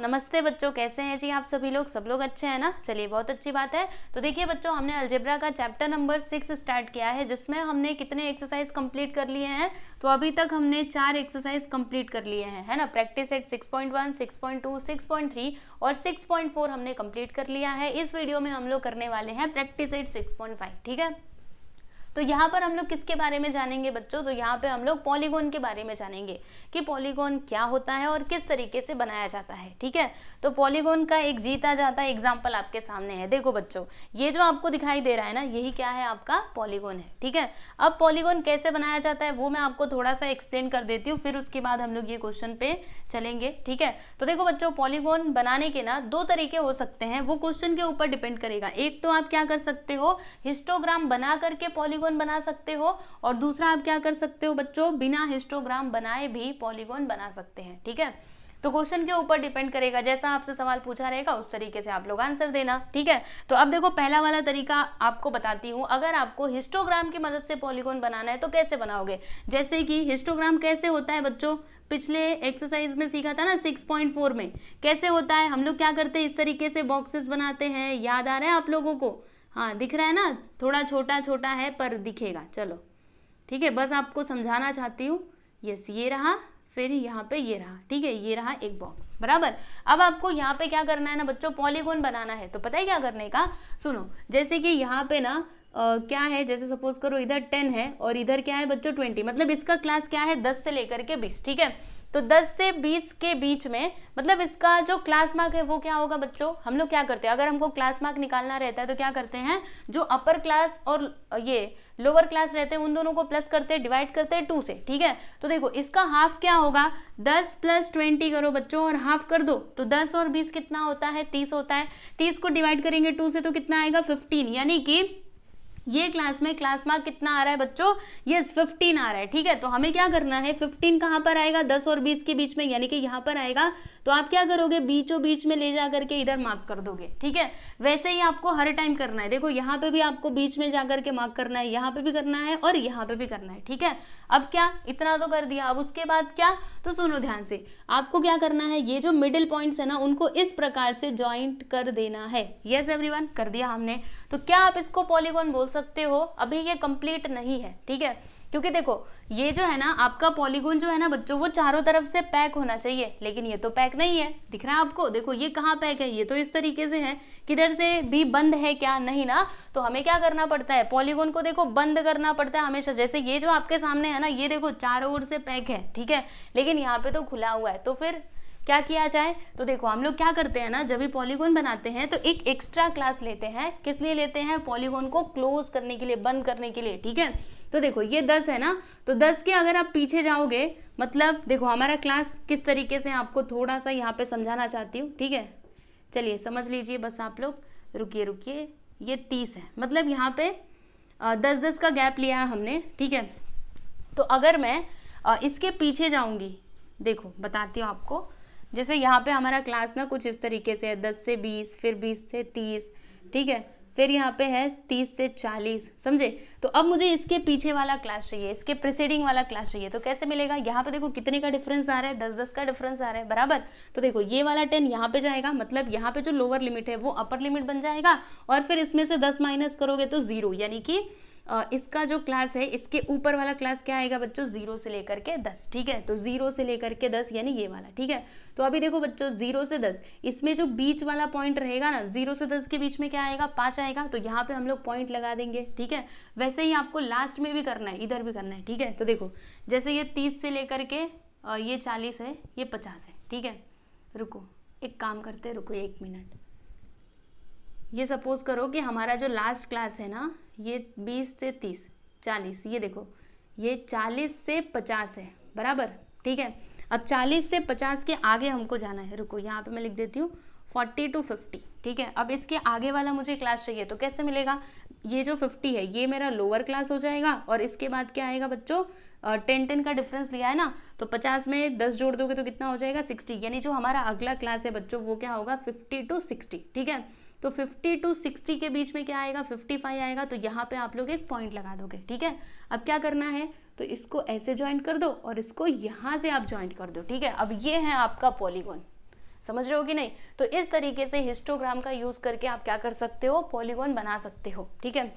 नमस्ते बच्चों कैसे हैं जी आप सभी लोग सब लोग अच्छे हैं ना चलिए बहुत अच्छी बात है तो देखिए बच्चों हमने अल्जेब्रा का चैप्टर नंबर सिक्स स्टार्ट किया है जिसमें हमने कितने एक्सरसाइज कंप्लीट कर लिए हैं तो अभी तक हमने चार एक्सरसाइज कंप्लीट कर लिए हैं है ना प्रैक्टिस एट 6.1, 6.2, 6.3 और 6.4 हमने कंप्लीट कर लिया है इस वीडियो में हम लोग करने वाले हैं प्रैक्टिस एट सिक्स ठीक है तो यहाँ पर हम लोग किसके बारे में जानेंगे बच्चों तो यहाँ पे हम लोग पॉलीगोन के बारे में जानेंगे कि पॉलीगोन क्या होता है और किस तरीके से बनाया जाता है ठीक है तो पॉलीगोन का एक जीता जाता एग्जाम्पल आपके सामने है देखो बच्चों ये जो आपको दिखाई दे रहा है ना यही क्या है आपका पॉलीगोन है ठीक है अब पॉलीगोन कैसे बनाया जाता है वो मैं आपको थोड़ा सा एक्सप्लेन कर देती हूँ फिर उसके बाद हम लोग ये क्वेश्चन पे चलेंगे ठीक है तो देखो बच्चों पॉलीगोन बनाने के ना दो तरीके हो सकते हैं वो क्वेश्चन के ऊपर डिपेंड करेगा एक तो आप क्या कर सकते हो हिस्टोग्राम बना करके पॉलीगोन पॉलीगोन बना सकते हो और दूसरा आप क्या कर सकते हो बच्चों बिना हिस्टोग्राम बनाए भी पॉलीगोन बना सकते हैं ठीक है तो क्वेश्चन के ऊपर डिपेंड करेगा जैसा आपसे सवाल पूछा रहेगा उस तरीके से आप लोग आंसर देना ठीक है तो अब देखो पहला वाला तरीका आपको बताती हूँ अगर आपको हिस्टोग्राम की मदद से पॉलीगोन बनाना है तो कैसे बनाओगे जैसे कि हिस्टोग्राम कैसे होता है बच्चों पिछले एक्सरसाइज में सीखा था ना 6.4 में कैसे होता है हम लोग क्या करते हैं इस तरीके से बॉक्सेस बनाते हैं याद आ रहा है आप लोगों को हाँ दिख रहा है ना थोड़ा छोटा छोटा है पर दिखेगा चलो ठीक है बस आपको समझाना चाहती हूँ यस ये रहा फिर यहाँ पे ये रहा ठीक है ये रहा एक बॉक्स बराबर अब आपको यहाँ पे क्या करना है ना बच्चों पॉलीगोन बनाना है तो पता है क्या करने का सुनो जैसे कि यहाँ पे ना आ, क्या है जैसे सपोज करो इधर टेन है और इधर क्या है बच्चों ट्वेंटी मतलब इसका क्लास क्या है दस से लेकर के बीस ठीक है तो 10 से 20 के बीच में मतलब इसका जो क्लास मार्क है वो क्या होगा बच्चों हम लोग क्या करते हैं अगर हमको क्लास मार्क निकालना रहता है तो क्या करते हैं जो अपर क्लास और ये लोअर क्लास रहते हैं उन दोनों को प्लस करते हैं डिवाइड करते हैं टू से ठीक है तो देखो इसका हाफ क्या होगा दस प्लस ट्वेंटी करो बच्चों और हाफ कर दो तो दस और बीस कितना होता है तीस होता है तीस को डिवाइड करेंगे टू से तो कितना आएगा फिफ्टीन यानी कि ये क्लास में क्लास मार्क कितना आ रहा है बच्चों ये फिफ्टीन आ रहा है ठीक है तो हमें क्या करना है फिफ्टीन कहाँ पर आएगा दस और बीस के बीच में यानी कि यहाँ पर आएगा तो आप क्या करोगे बीचों बीच में ले जा करके इधर मार्क कर दोगे ठीक है वैसे ही आपको हर टाइम करना है देखो यहाँ पे भी आपको बीच में जा करके मार्क करना है यहाँ पे भी करना है और यहाँ पे भी करना है ठीक है अब क्या इतना तो कर दिया अब उसके बाद क्या तो सुनो ध्यान से आपको क्या करना है ये जो मिडिल पॉइंट्स है ना उनको इस प्रकार से ज्वाइंट कर देना है यस एवरी एवरीवन कर दिया हमने तो क्या आप इसको पॉलीगॉन बोल सकते हो अभी ये कंप्लीट नहीं है ठीक है क्योंकि देखो ये जो है ना आपका पॉलीगोन जो है ना बच्चों वो चारों तरफ से पैक होना चाहिए लेकिन ये तो पैक नहीं है दिख रहा है आपको देखो ये कहाँ पैक है ये तो इस तरीके से है किधर से भी बंद है क्या नहीं ना तो हमें क्या करना पड़ता है पॉलीगोन को देखो बंद करना पड़ता है हमेशा जैसे ये जो आपके सामने है ना ये देखो चारों ओर से पैक है ठीक है लेकिन यहाँ पे तो खुला हुआ है तो फिर क्या किया जाए तो देखो हम लोग क्या करते हैं ना जब भी पॉलीगोन बनाते हैं तो एक एक्स्ट्रा क्लास लेते हैं किस लिए लेते हैं पॉलीगोन को क्लोज करने के लिए बंद करने के लिए ठीक है तो देखो ये दस है ना तो दस के अगर आप पीछे जाओगे मतलब देखो हमारा क्लास किस तरीके से आपको थोड़ा सा यहाँ पे समझाना चाहती हूँ ठीक है चलिए समझ लीजिए बस आप लोग रुकिए रुकिए ये तीस है मतलब यहाँ पे दस दस का गैप लिया है हमने ठीक है तो अगर मैं इसके पीछे जाऊँगी देखो बताती हूँ आपको जैसे यहाँ पे हमारा क्लास ना कुछ इस तरीके से है दस से बीस फिर बीस से तीस ठीक है फिर यहाँ पे है तीस से चालीस समझे तो अब मुझे इसके पीछे वाला क्लास चाहिए इसके प्रिसीडिंग वाला क्लास चाहिए तो कैसे मिलेगा यहाँ पे देखो कितने का डिफरेंस आ रहा है दस दस का डिफरेंस आ रहा है बराबर तो देखो ये वाला टेन यहाँ पे जाएगा मतलब यहाँ पे जो लोअर लिमिट है वो अपर लिमिट बन जाएगा और फिर इसमें से दस माइनस करोगे तो जीरो यानी कि इसका जो क्लास है इसके ऊपर वाला क्लास क्या आएगा बच्चों जीरो से लेकर के दस ठीक है तो जीरो से लेकर के दस यानी ये वाला ठीक है तो अभी देखो बच्चों जीरो से दस इसमें जो बीच वाला पॉइंट रहेगा ना जीरो से दस के बीच में क्या आएगा पाँच आएगा तो यहाँ पे हम लोग पॉइंट लगा देंगे ठीक है वैसे ही आपको लास्ट में भी करना है इधर भी करना है ठीक है तो देखो जैसे ये तीस से लेकर के ये चालीस है ये पचास है ठीक है रुको एक काम करते रुको एक मिनट ये सपोज करो कि हमारा जो लास्ट क्लास है ना ये बीस से तीस चालीस ये देखो ये चालीस से पचास है बराबर ठीक है अब चालीस से पचास के आगे हमको जाना है रुको यहाँ पे मैं लिख देती हूँ फोर्टी टू फिफ्टी ठीक है अब इसके आगे वाला मुझे क्लास चाहिए तो कैसे मिलेगा ये जो फिफ्टी है ये मेरा लोअर क्लास हो जाएगा और इसके बाद क्या आएगा बच्चों टेन टेन का डिफरेंस लिया है ना तो पचास में दस जोड़ दोगे तो कितना हो जाएगा सिक्सटी यानी जो हमारा अगला क्लास है बच्चों वो क्या होगा फिफ्टी टू सिक्सटी ठीक है तो 50 टू 60 के बीच में क्या आएगा 55 आएगा तो यहाँ पे आप लोग एक पॉइंट लगा दोगे ठीक है अब क्या करना है तो इसको ऐसे ज्वाइंट कर दो और इसको यहाँ से आप ज्वाइंट कर दो ठीक है अब ये है आपका पॉलीगोन समझ रहे हो कि नहीं तो इस तरीके से हिस्टोग्राम का यूज़ करके आप क्या कर सकते हो पॉलीगोन बना सकते हो ठीक है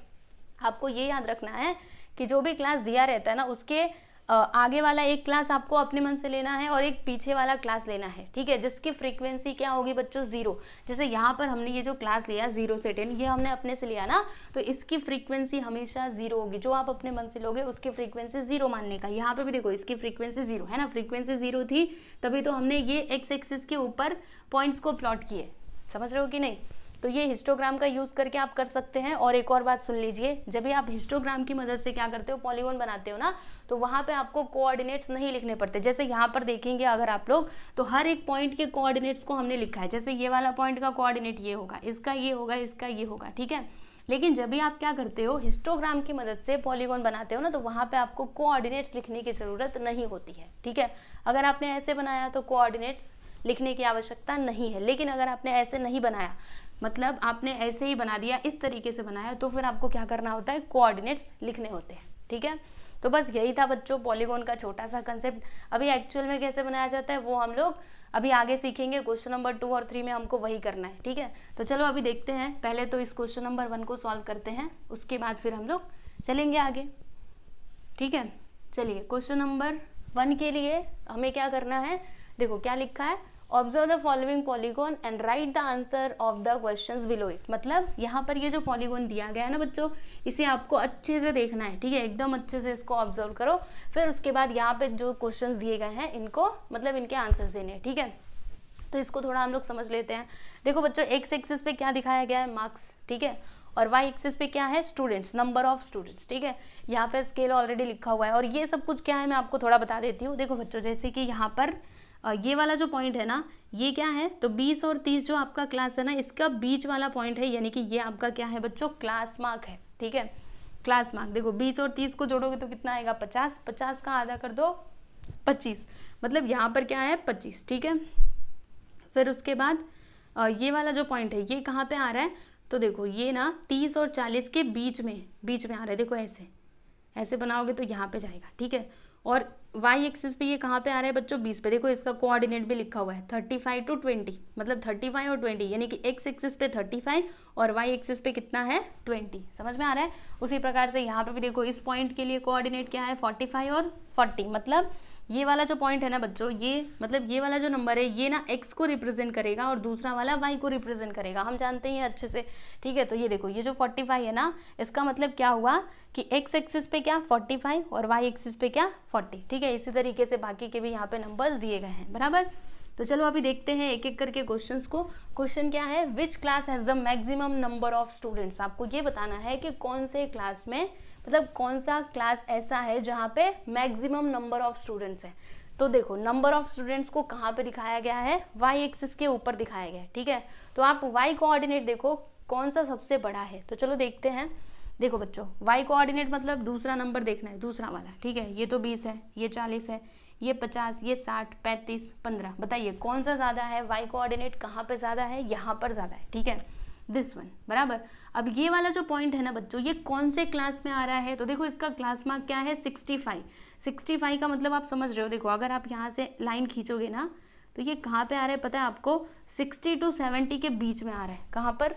आपको ये याद रखना है कि जो भी क्लास दिया रहता है ना उसके आगे वाला एक क्लास आपको अपने मन से लेना है और एक पीछे वाला क्लास लेना है ठीक है जिसकी फ्रीक्वेंसी क्या होगी बच्चों ज़ीरो जैसे यहाँ पर हमने ये जो क्लास लिया ज़ीरो से टेन ये हमने अपने से लिया ना तो इसकी फ्रीक्वेंसी हमेशा ज़ीरो होगी जो आप अपने मन से लोगे उसकी फ्रीक्वेंसी ज़ीरो मानने का यहाँ पर भी देखो इसकी फ्रीक्वेंसी ज़ीरो है ना फ्रीक्वेंसी ज़ीरो थी तभी तो हमने ये एक्स एक्सिस के ऊपर पॉइंट्स को प्लॉट किए समझ रहे हो कि नहीं तो ये हिस्टोग्राम का यूज़ करके आप कर सकते हैं और एक और बात सुन लीजिए जब भी आप हिस्टोग्राम की मदद से क्या करते हो पॉलीगोन बनाते हो ना तो वहां पे आपको कोऑर्डिनेट्स नहीं लिखने पड़ते जैसे यहाँ पर देखेंगे अगर आप लोग तो हर एक पॉइंट के कोऑर्डिनेट्स को हमने लिखा है जैसे ये वाला पॉइंट का कोऑर्डिनेट ये होगा इसका ये होगा इसका ये होगा ठीक है लेकिन जब भी आप क्या करते हो हिस्टोग्राम की मदद से पॉलीगोन बनाते हो ना तो वहां पे आपको कोऑर्डिनेट्स लिखने की ज़रूरत नहीं होती है ठीक है अगर आपने ऐसे बनाया तो कोऑर्डिनेट्स लिखने की आवश्यकता नहीं है लेकिन अगर आपने ऐसे नहीं बनाया मतलब आपने ऐसे ही बना दिया इस तरीके से बनाया तो फिर आपको क्या करना होता है कोऑर्डिनेट्स लिखने होते हैं ठीक है तो बस यही था बच्चों पॉलीगोन का छोटा सा कंसेप्ट अभी एक्चुअल में कैसे बनाया जाता है वो हम लोग अभी आगे सीखेंगे क्वेश्चन नंबर टू और थ्री में हमको वही करना है ठीक है तो चलो अभी देखते हैं पहले तो इस क्वेश्चन नंबर वन को सॉल्व करते हैं उसके बाद फिर हम लोग चलेंगे आगे ठीक है चलिए क्वेश्चन नंबर वन के लिए हमें क्या करना है देखो क्या लिखा है observe the following polygon and write the answer of the question below it मतलब यहाँ पर ये जो पॉलीगोन दिया गया है ना बच्चों इसे आपको अच्छे से देखना है ठीक है एकदम अच्छे से इसको ऑब्जर्व करो फिर उसके बाद यहाँ पे जो क्वेश्चन दिए गए हैं इनको मतलब इनके आंसर्स देने हैं ठीक है तो इसको थोड़ा हम लोग समझ लेते हैं देखो बच्चों एक्स एक्सिस पे क्या दिखाया गया है मार्क्स ठीक है और वाई एक्सिस पे क्या है स्टूडेंट्स नंबर ऑफ स्टूडेंट्स ठीक है यहाँ पे स्केल ऑलरेडी लिखा हुआ है और ये सब कुछ क्या है मैं आपको थोड़ा बता देती हूँ देखो बच्चों जैसे कि यहाँ पर ये वाला जो पॉइंट है ना ये क्या है तो 20 और 30 जो आपका क्लास है ना इसका बीच वाला पॉइंट है यानी कि ये आपका क्या है बच्चों क्लास मार्क है ठीक है क्लास मार्क देखो 20 और 30 को जोड़ोगे तो कितना आएगा 50 50 का आधा कर दो 25 मतलब यहाँ पर क्या है 25 ठीक है फिर उसके बाद ये वाला जो पॉइंट है ये कहाँ पे आ रहा है तो देखो ये ना तीस और चालीस के बीच में बीच में आ रहा है देखो ऐसे ऐसे बनाओगे तो यहाँ पे जाएगा ठीक है और वाई एक्सिस पे ये कहाँ पे आ रहा है बच्चों बीस पे देखो इसका कोऑर्डिनेट भी लिखा हुआ है थर्टी फाइव टू ट्वेंटी मतलब थर्टी फाइव और ट्वेंटी यानी कि एक्स एक्सिस पे थर्टी फाइव और वाई एक्सिस पे कितना है ट्वेंटी समझ में आ रहा है उसी प्रकार से यहाँ पे भी देखो इस पॉइंट के लिए कोऑर्डिनेट क्या है फोर्टी फाइव और फोर्टी मतलब ये वाला जो पॉइंट है ना बच्चों ये मतलब ये वाला जो नंबर है ये ना एक्स को रिप्रेजेंट करेगा और दूसरा वाला वाई को रिप्रेजेंट करेगा हम जानते हैं अच्छे से ठीक है तो ये देखो ये जो फोर्टी फाइव है ना इसका मतलब क्या हुआ कि एक्स एक्सिस पे क्या फोर्टी फाइव और वाई एक्सिस पे क्या फोर्टी ठीक है इसी तरीके से बाकी के भी यहाँ पे नंबर्स दिए गए हैं बराबर तो चलो अभी देखते हैं एक एक करके क्वेश्चन को क्वेश्चन क्या है which class has the maximum number of students आपको ये बताना है कि कौन से क्लास में मतलब कौन सा क्लास ऐसा है जहाँ पे मैक्सिमम नंबर ऑफ स्टूडेंट्स है तो देखो नंबर ऑफ स्टूडेंट्स को कहाँ पे दिखाया गया है वाई एक्सिस के ऊपर दिखाया गया है ठीक है तो आप वाई कोऑर्डिनेट देखो कौन सा सबसे बड़ा है तो चलो देखते हैं देखो बच्चों वाई कोऑर्डिनेट मतलब दूसरा नंबर देखना है दूसरा वाला ठीक है ये तो बीस है ये चालीस है ये पचास ये साठ पैंतीस पंद्रह बताइए कौन सा ज़्यादा है वाई कोऑर्डिनेट कहाँ पे ज़्यादा है यहाँ पर ज़्यादा है ठीक है दिस वन बराबर अब ये वाला जो पॉइंट है ना बच्चों ये कौन से क्लास में आ रहा है तो देखो इसका क्लास मार्क क्या है सिक्सटी फाइव सिक्सटी फाइव का मतलब आप समझ रहे हो देखो अगर आप यहाँ से लाइन खींचोगे ना तो ये कहाँ पे आ रहा है पता है आपको सिक्सटी टू सेवेंटी के बीच में आ रहा है कहाँ पर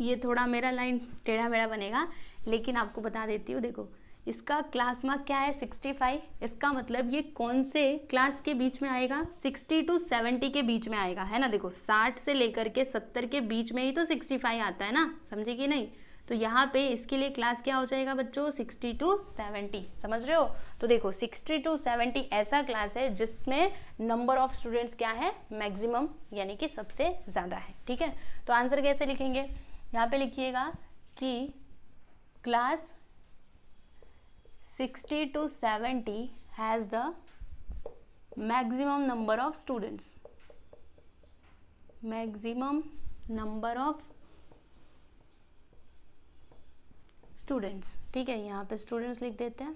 ये थोड़ा मेरा लाइन टेढ़ा मेढ़ा बनेगा लेकिन आपको बता देती हूँ देखो इसका क्लास मार्क क्या है 65 इसका मतलब ये कौन से क्लास के बीच में आएगा 60 टू 70 के बीच में आएगा है ना देखो 60 से लेकर के 70 के बीच में ही तो 65 आता है ना समझे कि नहीं तो यहाँ पे इसके लिए क्लास क्या हो जाएगा बच्चों 60 टू 70 समझ रहे हो तो देखो 60 टू 70 ऐसा क्लास है जिसमें नंबर ऑफ स्टूडेंट्स क्या है मैक्सिमम यानी कि सबसे ज़्यादा है ठीक है तो आंसर कैसे लिखेंगे यहाँ पे लिखिएगा कि class sixty to seventy has the maximum number of students maximum number of students ठीक है यहाँ पे स्टूडेंट्स लिख देते हैं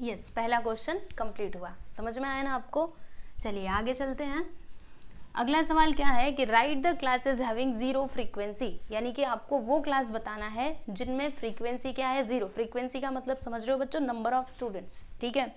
यस yes, पहला क्वेश्चन कंप्लीट हुआ समझ में आया ना आपको चलिए आगे चलते हैं अगला सवाल क्या है कि write the is having zero frequency यानी कि आपको वो क्लास बताना है जिनमें फ्रीक्वेंसी क्या है जीरो फ्रीक्वेंसी का मतलब समझ रहे हो बच्चों नंबर ऑफ स्टूडेंट्स ठीक है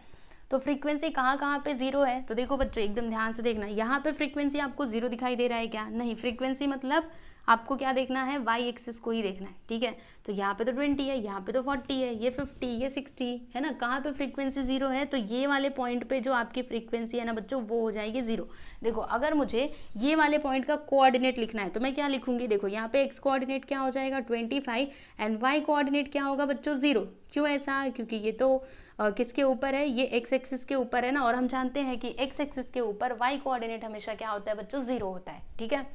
तो फ्रीक्वेंसी कहाँ कहाँ पे जीरो है तो देखो बच्चों एकदम ध्यान से देखना यहाँ पे फ्रीक्वेंसी आपको जीरो दिखाई दे रहा है क्या नहीं फ्रीक्वेंसी मतलब आपको क्या देखना है वाई एक्सिस को ही देखना है ठीक है तो यहाँ पे तो ट्वेंटी है यहाँ पे तो फोर्टी है ये फिफ्टी ये सिक्सटी है ना कहाँ पे फ्रीक्वेंसी जीरो है तो ये वाले पॉइंट पे जो आपकी फ्रीक्वेंसी है ना बच्चों वो हो जाएगी जीरो देखो अगर मुझे ये वाले पॉइंट का कोऑर्डिनेट लिखना है तो मैं क्या लिखूंगी देखो यहाँ पे एक्स कोऑर्डिनेट क्या हो जाएगा twenty five and Y coordinate क्या होगा बच्चों जीरो क्यों ऐसा क्योंकि ये तो आ, किसके ऊपर है ये एक्स एक्सिस के ऊपर है ना और हम जानते हैं कि एक्स एक्सिस के ऊपर वाई कोऑर्डिनेट हमेशा क्या होता है बच्चों जीरो होता है ठीक है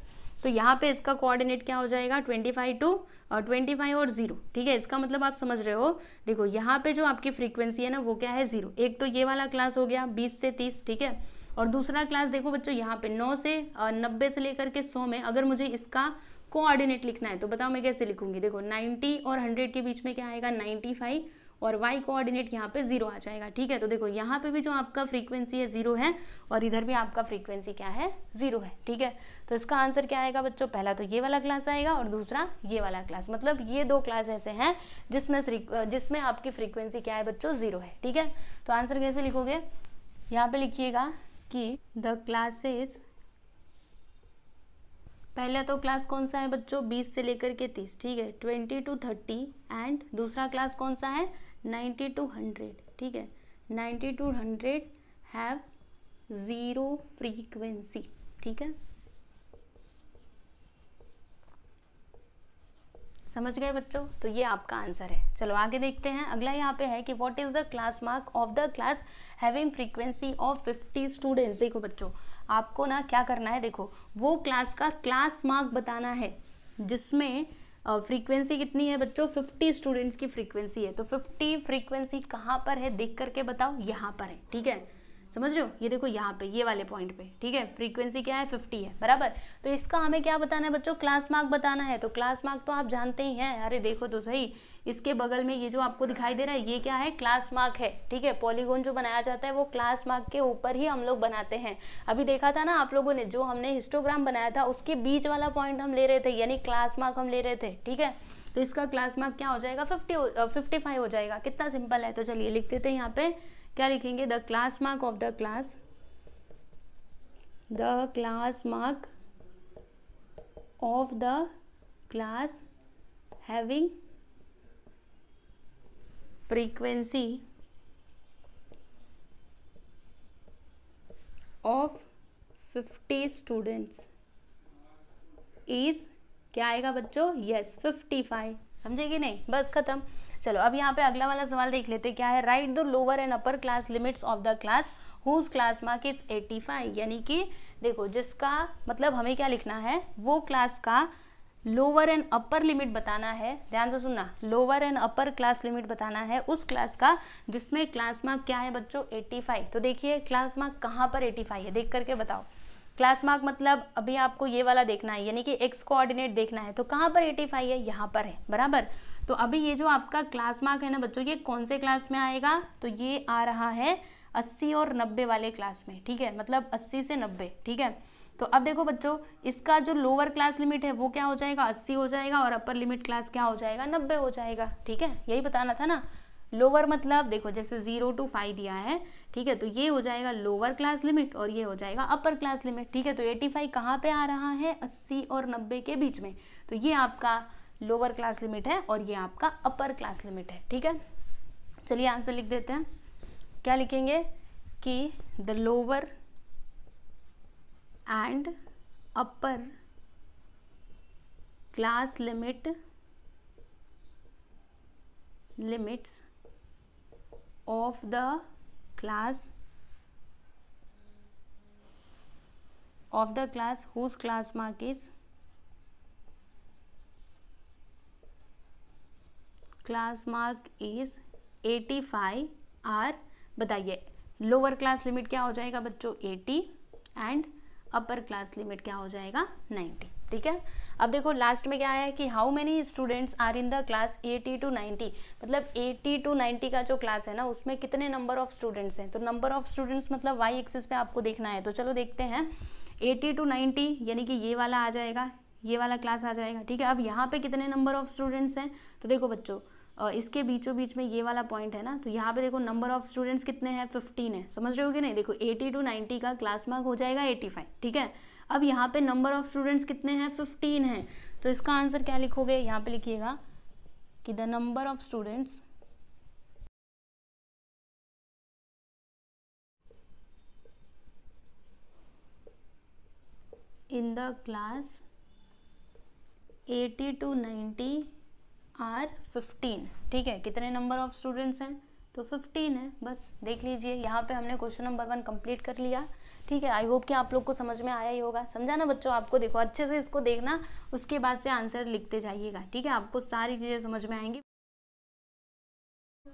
तो यहाँ पे इसका कोऑर्डिनेट क्या हो जाएगा ट्वेंटी फाइव टू और ट्वेंटी फाइव और जीरो ठीक है इसका मतलब आप समझ रहे हो देखो यहाँ पे जो आपकी फ्रीक्वेंसी है ना वो क्या है जीरो एक तो ये वाला क्लास हो गया बीस से तीस ठीक है और दूसरा क्लास देखो बच्चों यहाँ पे नौ से uh, नब्बे से लेकर के सौ में अगर मुझे इसका कोऑर्डिनेट लिखना है तो बताओ मैं कैसे लिखूंगी देखो नाइन्टी और हंड्रेड के बीच में क्या आएगा नाइन्टी फाइव और वाई कोऑर्डिनेट यहाँ पे जीरो आ जाएगा ठीक है तो देखो यहाँ पे भी जो आपका फ्रीक्वेंसी है जीरो है और इधर भी आपका फ्रीक्वेंसी क्या है जीरो है ठीक है तो इसका आंसर क्या आएगा बच्चों पहला तो ये वाला क्लास आएगा और दूसरा ये वाला क्लास मतलब ये दो क्लास ऐसे हैं जिसमें जिसमें आपकी फ्रीक्वेंसी क्या है बच्चों जीरो है ठीक है तो आंसर कैसे लिखोगे यहाँ पे लिखिएगा कि द क्लासेस पहला तो क्लास कौन सा है बच्चों 20 से लेकर के 30 ठीक है 20 टू 30 एंड दूसरा क्लास कौन सा है नाइन्टी टू हंड्रेड ठीक है ninety to hundred have zero frequency ठीक है समझ गए बच्चों तो ये आपका आंसर है चलो आगे देखते हैं अगला यहाँ पे है कि what is the class mark of the class having frequency of fifty students देखो बच्चों आपको ना क्या करना है देखो वो क्लास का क्लास मार्क बताना है जिसमें फ्रीक्वेंसी कितनी है बच्चों 50 स्टूडेंट्स की फ्रीक्वेंसी है तो 50 फ्रीक्वेंसी कहाँ पर है देख करके बताओ यहाँ पर है ठीक है समझ रहे हो ये देखो यहाँ पे ये वाले पॉइंट पे ठीक है फ्रीक्वेंसी क्या है फिफ्टी है बराबर तो इसका हमें क्या बताना है बच्चों क्लास मार्क बताना है तो क्लास मार्क तो आप जानते ही हैं अरे देखो तो सही इसके बगल में ये जो आपको दिखाई दे रहा है ये क्या है क्लास मार्क है ठीक है पॉलीगोन जो बनाया जाता है वो क्लास मार्क के ऊपर ही हम लोग बनाते हैं अभी देखा था ना आप लोगों ने जो हमने हिस्टोग्राम बनाया था उसके बीच वाला पॉइंट हम ले रहे थे यानी क्लास मार्क हम ले रहे थे ठीक है तो इसका क्लास मार्क क्या हो जाएगा फिफ्टी फिफ्टी फाइव हो जाएगा कितना सिंपल है तो चलिए लिख देते हैं यहाँ पे क्या लिखेंगे the class mark of the class the class mark of the class having frequency of fifty students is क्या आएगा बच्चों यस फिफ्टी फाइव समझेगी नहीं बस ख़त्म चलो अब यहाँ पे अगला वाला सवाल देख लेते क्या है write the lower and upper class limits of the class whose class mark is five यानी कि देखो जिसका मतलब हमें क्या लिखना है वो क्लास का लोअर एंड अपर लिमिट बताना है ध्यान से सुनना lower and upper class limit बताना है उस क्लास का जिसमें क्लास मार्क क्या है बच्चों फाइव तो देखिए क्लास मार्क कहाँ पर फाइव है देख करके बताओ क्लास मार्क मतलब अभी आपको ये वाला देखना है यानी कि एक्स कोऑर्डिनेट देखना है तो कहाँ पर एटी फाइव है यहाँ पर है बराबर तो अभी ये जो आपका क्लास मार्क है ना बच्चों ये कौन से क्लास में आएगा तो ये आ रहा है अस्सी और नब्बे वाले क्लास में ठीक है मतलब अस्सी से नब्बे ठीक है तो अब देखो बच्चों इसका जो लोअर क्लास लिमिट है वो क्या हो जाएगा अस्सी हो जाएगा और अपर लिमिट क्लास क्या हो जाएगा नब्बे हो जाएगा ठीक है यही बताना था ना लोअर मतलब देखो जैसे जीरो टू फाइव दिया है ठीक है तो ये हो जाएगा लोअर क्लास लिमिट और ये हो जाएगा अपर क्लास लिमिट ठीक है तो एटी फाइव कहाँ पर आ रहा है अस्सी और नब्बे के बीच में तो ये आपका लोअर क्लास लिमिट है और ये आपका अपर क्लास लिमिट है ठीक है चलिए आंसर लिख देते हैं क्या लिखेंगे कि the lower and upper class limit limits of the class of the class whose class mark is class mark is 85 are बताइए लोअर क्लास लिमिट क्या हो जाएगा बच्चों 80 एंड अपर क्लास लिमिट क्या हो जाएगा 90 ठीक है अब देखो लास्ट में क्या आया है कि how many students are in the class 80 to 90 मतलब 80 टू 90 का जो क्लास है ना उसमें कितने नंबर ऑफ स्टूडेंट्स हैं तो नंबर ऑफ स्टूडेंट्स मतलब वाई एक्सिस पे आपको देखना है तो चलो देखते हैं 80 टू 90 यानी कि ये वाला आ जाएगा ये वाला क्लास आ जाएगा ठीक है अब यहाँ पे कितने नंबर ऑफ स्टूडेंट्स हैं तो देखो बच्चों इसके बीचों बीच में ये वाला पॉइंट है ना तो यहाँ पे देखो नंबर ऑफ स्टूडेंट्स कितने हैं फिफ्टीन है समझ रहे हो कि नहीं देखो एटी टू नाइन्टी का क्लास मार्क हो जाएगा एटी फाइव ठीक है अब यहाँ पे नंबर ऑफ स्टूडेंट्स कितने हैं फिफ्टीन है तो इसका आंसर क्या लिखोगे यहाँ पे लिखिएगा कि the number of students in the class eighty to ninety are fifteen ठीक है कितने नंबर ऑफ स्टूडेंट्स हैं तो फिफ्टीन है बस देख लीजिए यहाँ पे हमने क्वेश्चन नंबर वन कंप्लीट कर लिया ठीक है आई होप कि आप लोग को समझ में आया ही होगा समझा ना बच्चों आपको देखो अच्छे से इसको देखना उसके बाद से आंसर लिखते जाइएगा ठीक है आपको सारी चीज़ें समझ में आएंगी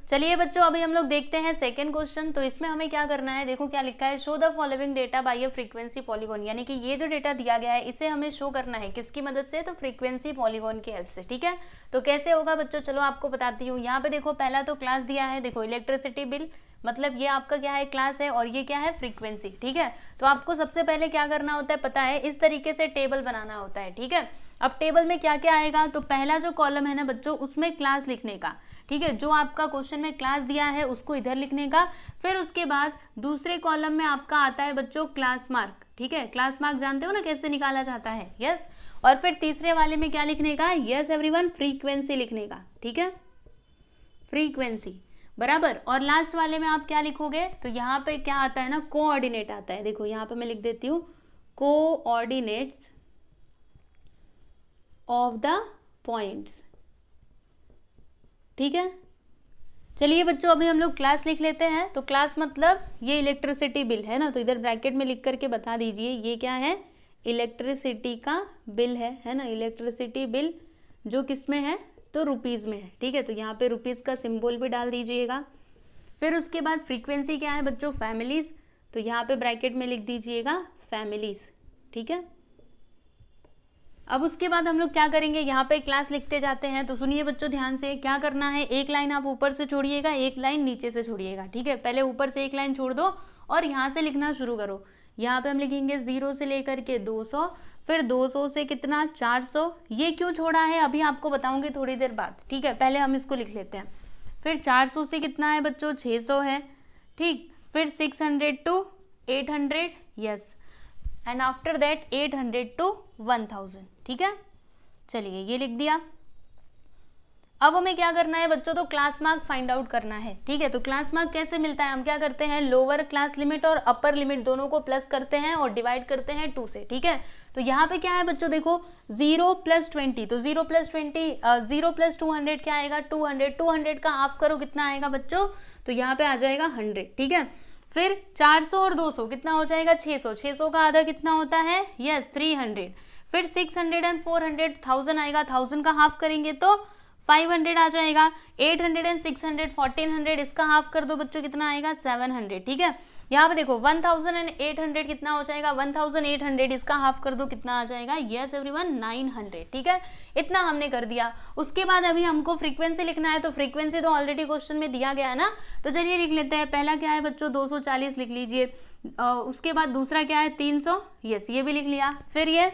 चलिए बच्चों अभी हम लोग देखते हैं सेकेंड क्वेश्चन तो इसमें हमें क्या करना है देखो क्या लिखा है show the following data by a frequency polygon यानी कि ये जो डेटा दिया गया है इसे हमें शो करना है किसकी मदद से तो फ्रीक्वेंसी पॉलीगोन की हेल्प से ठीक है तो कैसे होगा बच्चों चलो आपको बताती हूँ यहाँ पे देखो पहला तो क्लास दिया है देखो इलेक्ट्रिसिटी बिल मतलब ये आपका क्या है क्लास है और ये क्या है फ्रीक्वेंसी ठीक है तो आपको सबसे पहले क्या करना होता है पता है इस तरीके से टेबल बनाना होता है ठीक है अब टेबल में क्या क्या आएगा तो पहला जो कॉलम है ना बच्चों उसमें क्लास लिखने का ठीक है जो आपका क्वेश्चन में क्लास दिया है उसको इधर लिखने का फिर उसके बाद दूसरे कॉलम में आपका आता है बच्चों क्लास मार्क ठीक है क्लास मार्क जानते हो ना कैसे निकाला जाता है यस और फिर तीसरे वाले में क्या लिखने का यस एवरीवन फ्रीक्वेंसी लिखने का ठीक है फ्रीक्वेंसी बराबर और लास्ट वाले में आप क्या लिखोगे तो यहाँ पे क्या आता है ना कोऑर्डिनेट आता है देखो यहाँ पे मैं लिख देती हूँ कोऑर्डिनेट्स ऑफ द पॉइंट्स ठीक है चलिए बच्चों अभी हम लोग क्लास लिख लेते हैं तो क्लास मतलब ये इलेक्ट्रिसिटी बिल है ना तो इधर ब्रैकेट में लिख करके बता दीजिए ये क्या है इलेक्ट्रिसिटी का बिल है है ना इलेक्ट्रिसिटी बिल जो किस में है तो रुपीज़ में है ठीक है तो यहाँ पे रुपीज़ का सिंबल भी डाल दीजिएगा फिर उसके बाद फ्रीक्वेंसी क्या है बच्चों फैमिलीज़ तो यहाँ पे ब्रैकेट में लिख दीजिएगा फैमिलीज़ ठीक है अब उसके बाद हम लोग क्या करेंगे यहाँ पे क्लास लिखते जाते हैं तो सुनिए बच्चों ध्यान से क्या करना है एक लाइन आप ऊपर से छोड़िएगा एक लाइन नीचे से छोड़िएगा ठीक है पहले ऊपर से एक लाइन छोड़ दो और यहाँ से लिखना शुरू करो यहाँ पे हम लिखेंगे ज़ीरो से लेकर के 200 फिर 200 से कितना 400 ये क्यों छोड़ा है अभी आपको बताऊंगी थोड़ी देर बाद ठीक है पहले हम इसको लिख लेते हैं फिर 400 से कितना है बच्चों 600 है ठीक फिर 600 to hundred yes and after that 800 to 1000 ठीक है चलिए ये लिख दिया अब हमें क्या करना है बच्चों तो क्लास मार्क फाइंड आउट करना है ठीक है तो क्लास मार्क कैसे मिलता है हम क्या करते हैं लोअर क्लास लिमिट और अपर लिमिट दोनों को प्लस करते हैं और डिवाइड करते हैं टू से ठीक है तो यहाँ पे क्या है बच्चों देखो जीरो प्लस ट्वेंटी तो zero plus twenty zero plus two hundred क्या आएगा टू हंड्रेड टू हंड्रेड का आप करो कितना आएगा बच्चों तो यहाँ पे आ जाएगा हंड्रेड ठीक है फिर 400 और 200 कितना हो जाएगा 600 600 का आधा कितना होता है यस yes, 300 फिर 600 एंड 400 1000 आएगा 1000 का हाफ करेंगे तो 500 आ जाएगा 800 एंड 600 1400 इसका हाफ कर दो बच्चों कितना आएगा 700 ठीक है यहाँ पे देखो 1800 कितना हो जाएगा 1800 इसका हाफ कर दो कितना आ जाएगा यस एवरीवन 900 ठीक है इतना हमने कर दिया उसके बाद अभी हमको फ्रीक्वेंसी लिखना है तो फ्रीक्वेंसी तो ऑलरेडी क्वेश्चन में दिया गया है ना तो चलिए लिख लेते हैं पहला क्या है बच्चों 240 लिख लीजिए उसके बाद दूसरा क्या है 300 यस ये भी लिख लिया फिर ये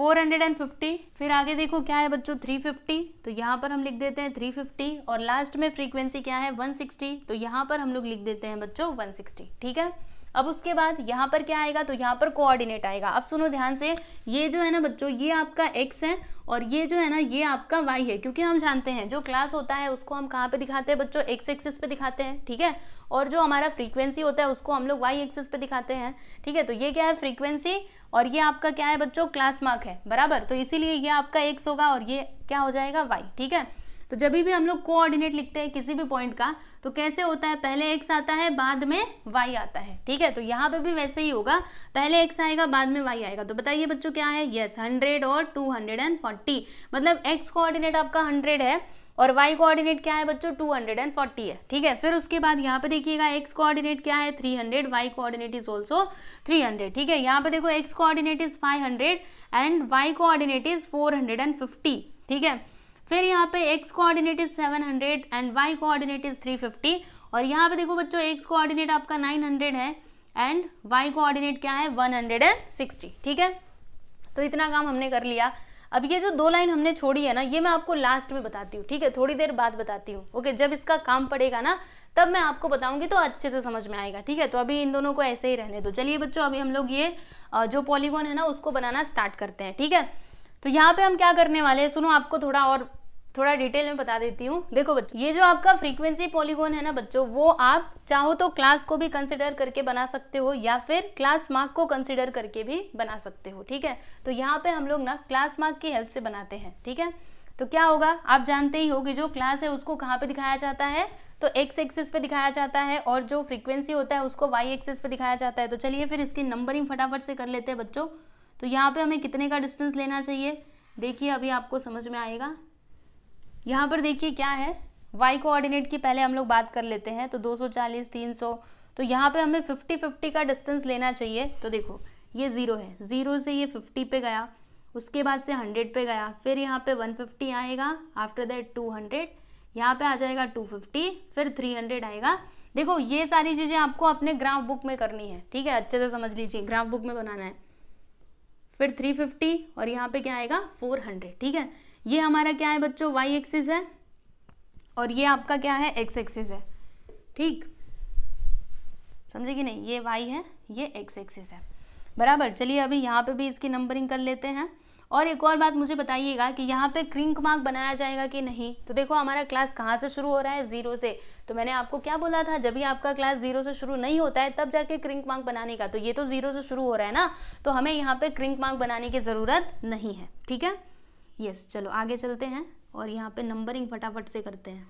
450 फिर आगे देखो क्या है बच्चों 350 तो यहाँ पर हम लिख देते हैं 350 और लास्ट में फ्रीक्वेंसी क्या है 160 तो यहाँ पर हम लोग लिख देते हैं बच्चों 160 ठीक है अब उसके बाद यहाँ पर क्या आएगा तो यहाँ पर कोऑर्डिनेट आएगा अब सुनो ध्यान से ये जो है ना बच्चों ये आपका एक्स है और ये जो है ना ये आपका वाई है क्योंकि हम जानते हैं जो क्लास होता है उसको हम कहाँ पे दिखाते हैं बच्चों एक्स एक्सिस पे दिखाते हैं ठीक है और जो हमारा फ्रीक्वेंसी होता है उसको हम लोग वाई एक्सिस पे दिखाते हैं ठीक है तो ये क्या है फ्रीक्वेंसी और ये आपका क्या है बच्चों क्लास मार्क है बराबर तो इसीलिए ये आपका एक्स होगा और ये क्या हो जाएगा वाई ठीक है तो जब भी हम लोग कोऑर्डिनेट लिखते हैं किसी भी पॉइंट का तो कैसे होता है पहले एक्स आता है बाद में वाई आता है ठीक है तो यहाँ पे भी वैसे ही होगा पहले एक्स आएगा बाद में वाई आएगा तो बताइए बच्चों क्या है यस टू हंड्रेड और फोर्टी मतलब एक्स कोऑर्डिनेट आपका हंड्रेड है और y कोऑर्डिनेट क्या है बच्चों 240 है ठीक है फिर उसके बाद यहाँ पे देखिएगा x कोऑर्डिनेट क्या है 300 y Y coordinate is also 300 ठीक है यहाँ पे देखो x coordinate is 500 and y coordinate is 450 ठीक है फिर यहाँ पे x coordinate is 700 and y coordinate is 350 और यहाँ पे देखो बच्चों x कोऑर्डिनेट आपका 900 है एंड y कोऑर्डिनेट क्या है 160 ठीक है तो इतना काम हमने कर लिया अब ये जो दो लाइन हमने छोड़ी है ना ये मैं आपको लास्ट में बताती हूँ ठीक है थोड़ी देर बाद बताती हूँ ओके जब इसका काम पड़ेगा ना तब मैं आपको बताऊंगी तो अच्छे से समझ में आएगा ठीक है तो अभी इन दोनों को ऐसे ही रहने दो चलिए बच्चों अभी हम लोग ये जो पॉलीगोन है ना उसको बनाना स्टार्ट करते हैं ठीक है तो यहाँ पे हम क्या करने वाले हैं सुनो आपको थोड़ा और थोड़ा डिटेल में बता देती हूँ देखो बच्चों ये जो आपका फ्रीक्वेंसी पॉलीगोन है ना बच्चों वो आप चाहो तो क्लास को भी कंसिडर करके बना सकते हो या फिर क्लास मार्क को कंसिडर करके भी बना सकते हो ठीक है तो यहाँ पे हम लोग ना क्लास मार्क की हेल्प से बनाते हैं ठीक है तो क्या होगा आप जानते ही हो कि जो क्लास है उसको कहाँ पे दिखाया जाता है तो एक्स एक्सिस पे दिखाया जाता है और जो फ्रीक्वेंसी होता है उसको वाई एक्सिस पे दिखाया जाता है तो चलिए फिर इसकी नंबरिंग फटाफट से कर लेते हैं बच्चों तो यहाँ पे हमें कितने का डिस्टेंस लेना चाहिए देखिए अभी आपको समझ में आएगा यहाँ पर देखिए क्या है वाई कोऑर्डिनेट की पहले हम लोग बात कर लेते हैं तो 240 300 तो यहाँ पे हमें 50 50 का डिस्टेंस लेना चाहिए तो देखो ये ज़ीरो है ज़ीरो से ये 50 पे गया उसके बाद से 100 पे गया फिर यहाँ पे 150 आएगा आफ्टर दैट 200 यहाँ पे आ जाएगा 250 फिर 300 आएगा देखो ये सारी चीज़ें आपको अपने ग्राफ बुक में करनी है ठीक है अच्छे से समझ लीजिए ग्राफ बुक में बनाना है फिर 350 और यहाँ पे क्या आएगा 400 ठीक है ये हमारा क्या है बच्चों वाई एक्सिस है और ये आपका क्या है एक्स एक्सिस है ठीक समझे कि नहीं ये वाई है ये एक्स एक्सिस है बराबर चलिए अभी यहाँ पे भी इसकी नंबरिंग कर लेते हैं और एक और बात मुझे बताइएगा कि यहाँ पे क्रिंक मार्क बनाया जाएगा कि नहीं तो देखो हमारा क्लास कहाँ से शुरू हो रहा है ज़ीरो से तो मैंने आपको क्या बोला था जब भी आपका क्लास ज़ीरो से शुरू नहीं होता है तब जाके क्रिंक मार्क बनाने का तो ये तो ज़ीरो से शुरू हो रहा है ना तो हमें यहाँ पे क्रिंक मार्क बनाने की ज़रूरत नहीं है ठीक है यस चलो आगे चलते हैं और यहाँ पे नंबरिंग फटाफट से करते हैं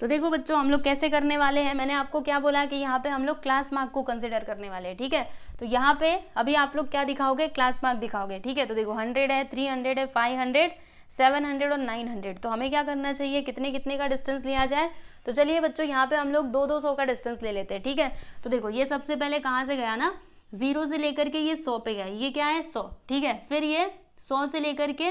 तो देखो बच्चों हम लोग कैसे करने वाले हैं मैंने आपको क्या बोला कि यहाँ पे हम लोग क्लास मार्क को कंसिडर करने वाले हैं ठीक है तो यहाँ पे अभी आप लोग क्या दिखाओगे क्लास मार्क दिखाओगे ठीक है तो देखो हंड्रेड है थ्री हंड्रेड है फाइव हंड्रेड सेवन हंड्रेड और नाइन हंड्रेड तो हमें क्या करना चाहिए कितने कितने का डिस्टेंस लिया जाए तो चलिए बच्चों यहाँ पे हम लोग दो दो सौ का डिस्टेंस ले लेते हैं ठीक है तो देखो ये सबसे पहले कहाँ से गया ना जीरो से लेकर के ये सौ पे गया ये क्या है सौ ठीक है फिर ये सौ से लेकर के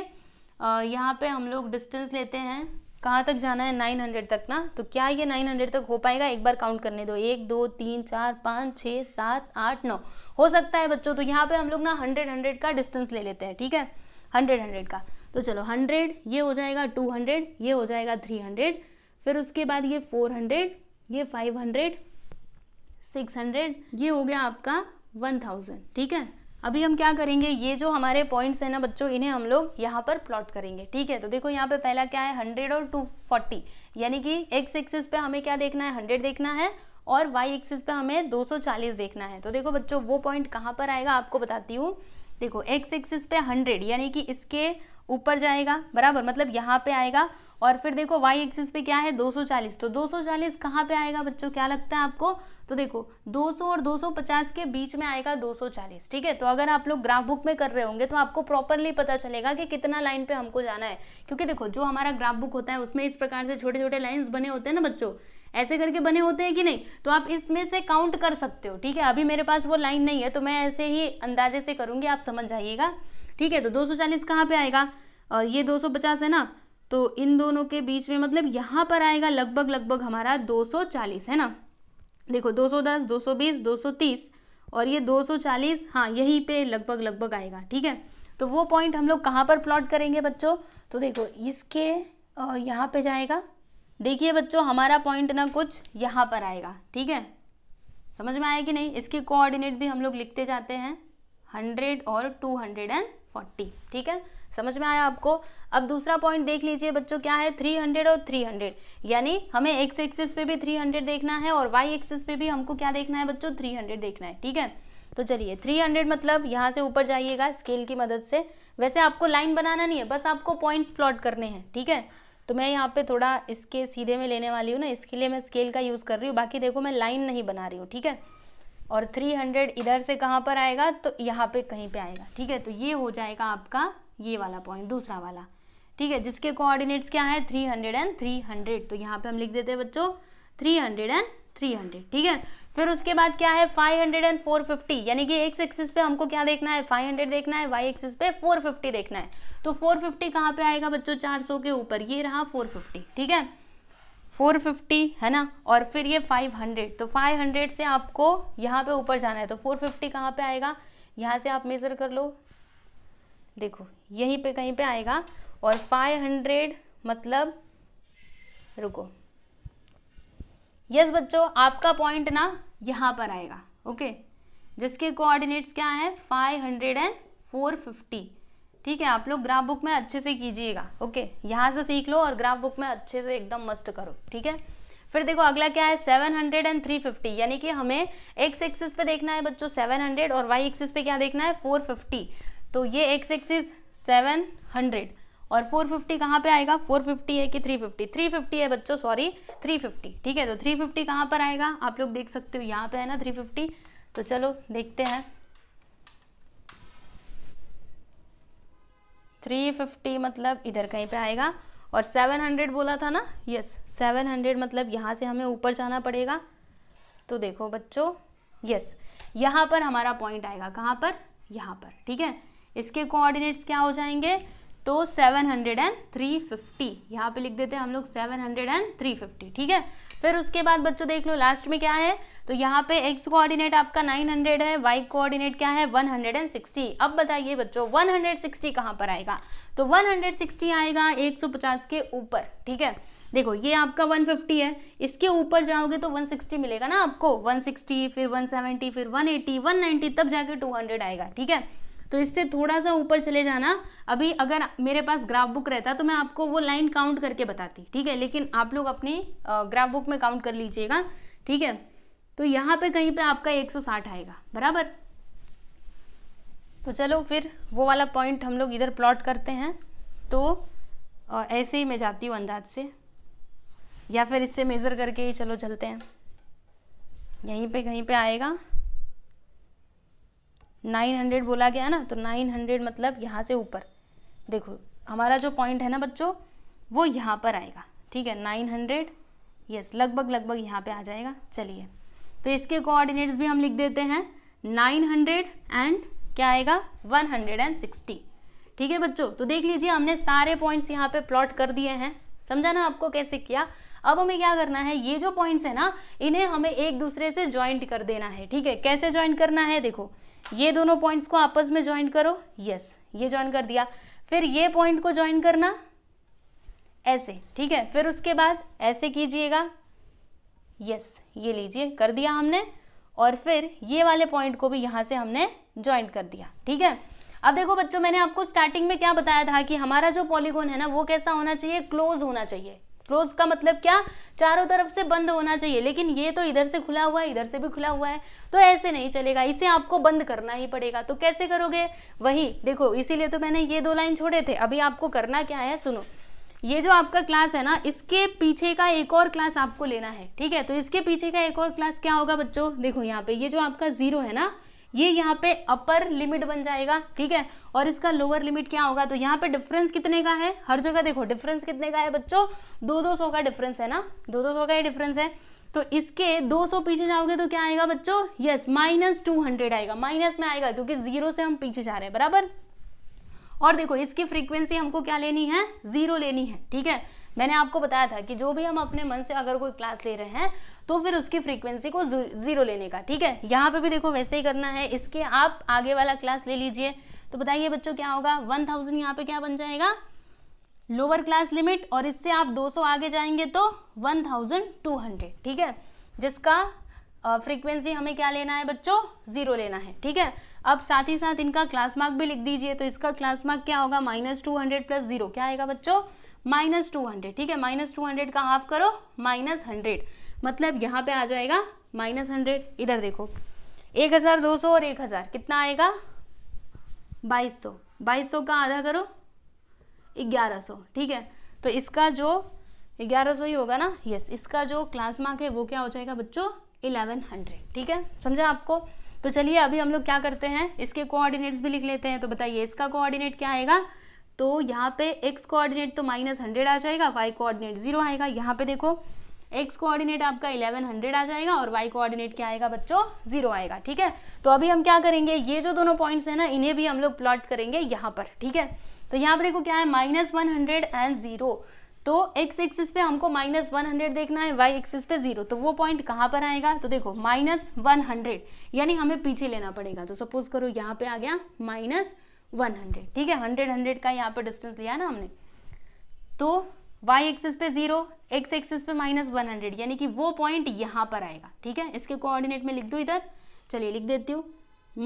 यहाँ पे हम लोग डिस्टेंस लेते हैं कहाँ तक जाना है नाइन हंड्रेड तक ना तो क्या ये नाइन हंड्रेड तक हो पाएगा एक बार काउंट करने दो एक दो तीन चार पाँच छः सात आठ नौ हो सकता है बच्चों तो यहाँ पे हम लोग ना हंड्रेड हंड्रेड का डिस्टेंस ले लेते हैं ठीक है हंड्रेड हंड्रेड का तो चलो हंड्रेड ये हो जाएगा टू हंड्रेड ये हो जाएगा थ्री हंड्रेड फिर उसके बाद ये फोर हंड्रेड ये फाइव हंड्रेड सिक्स हंड्रेड ये हो गया आपका वन थाउजेंड ठीक है अभी हम क्या करेंगे ये जो हमारे पॉइंट्स हैं ना बच्चों इन्हें हम लोग यहाँ पर प्लॉट करेंगे ठीक है तो देखो यहाँ पे पहला क्या है हंड्रेड और टू फोर्टी यानी कि एक्स एक्सिस पे हमें क्या देखना है हंड्रेड देखना है और वाई एक्सिस पे हमें 240 देखना है तो देखो बच्चों वो पॉइंट कहाँ पर आएगा आपको बताती हूँ देखो एक्स एक्सिस पे हंड्रेड यानी कि इसके ऊपर जाएगा बराबर मतलब यहाँ पे आएगा और फिर देखो वाई एक्सिस पे क्या है 240 तो 240 कहाँ पे आएगा बच्चों क्या लगता है आपको तो देखो 200 और 250 के बीच में आएगा 240 ठीक है तो अगर आप लोग ग्राफ बुक में कर रहे होंगे तो आपको प्रॉपरली पता चलेगा कि कितना लाइन पे हमको जाना है क्योंकि देखो जो हमारा ग्राफ बुक होता है उसमें इस प्रकार से छोटे छोटे लाइन्स बने होते हैं ना बच्चों ऐसे करके बने होते हैं कि नहीं तो आप इसमें से काउंट कर सकते हो ठीक है अभी मेरे पास वो लाइन नहीं है तो मैं ऐसे ही अंदाजे से करूँगी आप समझ जाइएगा ठीक है तो 240 सौ चालीस कहाँ पे आएगा और ये 250 है ना तो इन दोनों के बीच में मतलब यहाँ पर आएगा लगभग लगभग हमारा 240 है ना देखो 210 220 230 और ये 240 हाँ यहीं पे लगभग लगभग आएगा ठीक है तो वो पॉइंट हम लोग कहाँ पर प्लॉट करेंगे बच्चों तो देखो इसके यहाँ पे जाएगा देखिए बच्चों हमारा पॉइंट ना कुछ यहाँ पर आएगा ठीक है समझ में आया कि नहीं इसके कोऑर्डिनेट भी हम लोग लिखते जाते हैं हंड्रेड और टू हंड्रेड एंड फोर्टी ठीक है समझ में आया आपको अब दूसरा पॉइंट देख लीजिए बच्चों क्या है 300 और 300 यानी हमें एक्स एक्सिस पे भी 300 देखना है और वाई एक्सिस पे भी हमको क्या देखना है बच्चों 300 देखना है ठीक है तो चलिए 300 मतलब यहाँ से ऊपर जाइएगा स्केल की मदद से वैसे आपको लाइन बनाना नहीं है बस आपको पॉइंट्स प्लॉट करने हैं ठीक है तो मैं यहाँ पे थोड़ा इसके सीधे में लेने वाली हूँ ना इसके लिए मैं स्केल का यूज़ कर रही हूँ बाकी देखो मैं लाइन नहीं बना रही हूँ ठीक है और 300 इधर से कहाँ पर आएगा तो यहाँ पे कहीं पे आएगा ठीक है तो ये हो जाएगा आपका ये वाला पॉइंट दूसरा वाला ठीक है जिसके कोऑर्डिनेट्स क्या है three hundred and three hundred तो यहाँ पे हम लिख देते हैं बच्चों three hundred and three hundred ठीक है फिर उसके बाद क्या है five hundred and four fifty यानी कि एक्स एक्सिस पे हमको क्या देखना है फाइव हंड्रेड देखना है वाई एक्सिस पे फोर फिफ्टी देखना है तो फोर फिफ्टी कहाँ पे आएगा बच्चों चार सौ के ऊपर ये रहा फोर फिफ्टी ठीक है फोर फिफ्टी है ना और फिर ये फाइव हंड्रेड तो फाइव हंड्रेड से आपको यहाँ पे ऊपर जाना है तो फोर फिफ्टी कहाँ पे आएगा यहाँ से आप मेज़र कर लो देखो यहीं पे कहीं पे आएगा और 500 मतलब रुको यस बच्चों आपका पॉइंट ना यहां पर आएगा ओके जिसके कोऑर्डिनेट्स क्या हैं 500 एंड 450 ठीक है आप लोग ग्राफ बुक में अच्छे से कीजिएगा ओके यहां से सीख लो और ग्राफ बुक में अच्छे से एकदम मस्त करो ठीक है फिर देखो अगला क्या है 700 एंड 350 यानी कि हमें एक्स एक्सिस पे देखना है बच्चों 700 और वाई एक्सिस पे क्या देखना है 450 तो ये एक्स एक्सिस 700 और 450 फिफ्टी कहाँ पर आएगा 450 है कि 350 350 है बच्चों सॉरी 350 ठीक है तो 350 फिफ्टी कहाँ पर आएगा आप लोग देख सकते हो यहाँ पे है ना 350 तो चलो देखते हैं 350 मतलब इधर कहीं पे आएगा और 700 बोला था ना यस 700 मतलब यहाँ से हमें ऊपर जाना पड़ेगा तो देखो बच्चों यस यहाँ पर हमारा पॉइंट आएगा कहाँ पर यहाँ पर ठीक है इसके कोऑर्डिनेट्स क्या हो जाएंगे तो seven hundred and three fifty यहाँ पे लिख देते हैं हम लोग seven hundred and three fifty ठीक है फिर उसके बाद बच्चों देख लो लास्ट में क्या है तो यहाँ पे एक्स कोऑर्डिनेट आपका 900 है वाई कोऑर्डिनेट क्या है 160 अब बताइए बच्चों 160 कहाँ पर आएगा तो 160 आएगा 150 के ऊपर ठीक है देखो ये आपका 150 है इसके ऊपर जाओगे तो 160 मिलेगा ना आपको 160 फिर 170 फिर 180 190 तब जाके 200 आएगा ठीक है तो इससे थोड़ा सा ऊपर चले जाना अभी अगर मेरे पास ग्राफ बुक रहता तो मैं आपको वो लाइन काउंट करके बताती ठीक है लेकिन आप लोग अपने ग्राफ बुक में काउंट कर लीजिएगा ठीक है तो यहाँ पे कहीं पे आपका 160 आएगा बराबर तो चलो फिर वो वाला पॉइंट हम लोग इधर प्लॉट करते हैं तो ऐसे ही मैं जाती हूँ अंदाज से या फिर इससे मेज़र करके ही चलो चलते हैं यहीं पे कहीं पे आएगा नाइन हंड्रेड बोला गया ना तो नाइन हंड्रेड मतलब यहाँ से ऊपर देखो हमारा जो पॉइंट है ना बच्चों वो यहाँ पर आएगा ठीक है नाइन हंड्रेड यस लगभग लगभग यहाँ पे आ जाएगा चलिए तो इसके कोऑर्डिनेट्स भी हम लिख देते हैं नाइन हंड्रेड एंड क्या आएगा वन हंड्रेड एंड सिक्सटी ठीक है बच्चों तो देख लीजिए हमने सारे पॉइंट्स यहाँ पे प्लॉट कर दिए हैं समझा ना आपको कैसे किया अब हमें क्या करना है ये जो पॉइंट्स है ना इन्हें हमें एक दूसरे से ज्वाइंट कर देना है ठीक है कैसे ज्वाइंट करना है देखो ये दोनों पॉइंट्स को आपस में ज्वाइन करो यस ये ज्वाइन कर दिया फिर ये पॉइंट को ज्वाइन करना ऐसे ठीक है फिर उसके बाद ऐसे कीजिएगा यस ये लीजिए कर दिया हमने और फिर ये वाले पॉइंट को भी यहाँ से हमने ज्वाइन कर दिया ठीक है अब देखो बच्चों मैंने आपको स्टार्टिंग में क्या बताया था कि हमारा जो पॉलीगोन है ना वो कैसा होना चाहिए क्लोज होना चाहिए क्लोज का मतलब क्या चारों तरफ से बंद होना चाहिए लेकिन ये तो इधर से खुला हुआ है इधर से भी खुला हुआ है तो ऐसे नहीं चलेगा इसे आपको बंद करना ही पड़ेगा तो कैसे करोगे वही देखो इसीलिए तो मैंने ये दो लाइन छोड़े थे अभी आपको करना क्या है सुनो ये जो आपका क्लास है ना इसके पीछे का एक और क्लास आपको लेना है ठीक है तो इसके पीछे का एक और क्लास क्या होगा बच्चों देखो यहाँ पे ये जो आपका जीरो है ना ये यहाँ पे अपर लिमिट बन जाएगा ठीक है और इसका लोअर लिमिट क्या होगा तो यहाँ पे डिफरेंस कितने का है हर जगह देखो डिफरेंस कितने का है बच्चों दो दो सौ का डिफरेंस है ना दो दो सौ का ही डिफरेंस है तो इसके दो सौ पीछे जाओगे तो क्या आएगा बच्चों यस माइनस टू हंड्रेड आएगा माइनस में आएगा क्योंकि जीरो से हम पीछे जा रहे हैं बराबर और देखो इसकी फ्रीक्वेंसी हमको क्या लेनी है जीरो लेनी है ठीक है मैंने आपको बताया था कि जो भी हम अपने मन से अगर कोई क्लास ले रहे हैं तो फिर उसकी फ्रीक्वेंसी को जीरो लेने का ठीक है यहाँ पे भी देखो वैसे ही करना है इसके आप आगे वाला क्लास ले लीजिए तो बताइए बच्चों क्या होगा वन थाउजेंड यहाँ पे क्या बन जाएगा लोअर क्लास लिमिट और इससे आप दो सौ आगे जाएंगे तो वन थाउजेंड टू हंड्रेड ठीक है जिसका फ्रीक्वेंसी हमें क्या लेना है बच्चों ज़ीरो लेना है ठीक है अब साथ ही साथ इनका क्लास मार्क भी लिख दीजिए तो इसका क्लास मार्क क्या होगा minus two hundred plus zero क्या आएगा बच्चों माइनस टू हंड्रेड ठीक है माइनस टू हंड्रेड का हाफ करो माइनस हंड्रेड मतलब यहाँ पे आ जाएगा माइनस हंड्रेड इधर देखो एक हज़ार दो सौ और एक हज़ार कितना आएगा बाईस सौ बाईस सौ का आधा करो ग्यारह सौ ठीक है तो इसका जो ग्यारह सौ ही होगा ना यस इसका जो क्लास मार्क है वो क्या हो जाएगा बच्चों इलेवन हंड्रेड ठीक है समझा आपको तो चलिए अभी हम लोग क्या करते हैं इसके कोऑर्डिनेट्स भी लिख लेते हैं तो बताइए इसका कोऑर्डिनेट क्या आएगा तो यहाँ पे एक्स कोऑर्डिनेट तो माइनस हंड्रेड आ जाएगा वाई कोऑर्डिनेट जीरो आएगा यहाँ पे देखो एक्स कोऑर्डिनेट आपका इलेवन हंड्रेड आ जाएगा और वाई कोऑर्डिनेट क्या आएगा बच्चों जीरो आएगा ठीक है तो अभी हम क्या करेंगे ये जो दोनों पॉइंट्स हैं ना इन्हें भी हम लोग प्लॉट करेंगे यहाँ पर ठीक है तो यहाँ पे देखो क्या है minus one hundred and zero तो एक्स एक्सिस पे हमको माइनस वन हंड्रेड देखना है वाई एक्सिस पे जीरो तो वो पॉइंट कहाँ पर आएगा तो देखो माइनस वन हंड्रेड यानी हमें पीछे लेना पड़ेगा तो सपोज करो यहाँ पे आ गया माइनस वन हंड्रेड ठीक है हंड्रेड हंड्रेड का यहाँ पर डिस्टेंस लिया ना हमने तो वाई एक्सिस पे जीरो एक्स एक्सिस पे माइनस वन हंड्रेड यानी कि वो पॉइंट यहाँ पर आएगा ठीक है इसके कोऑर्डिनेट में लिख दो इधर चलिए लिख देती हूँ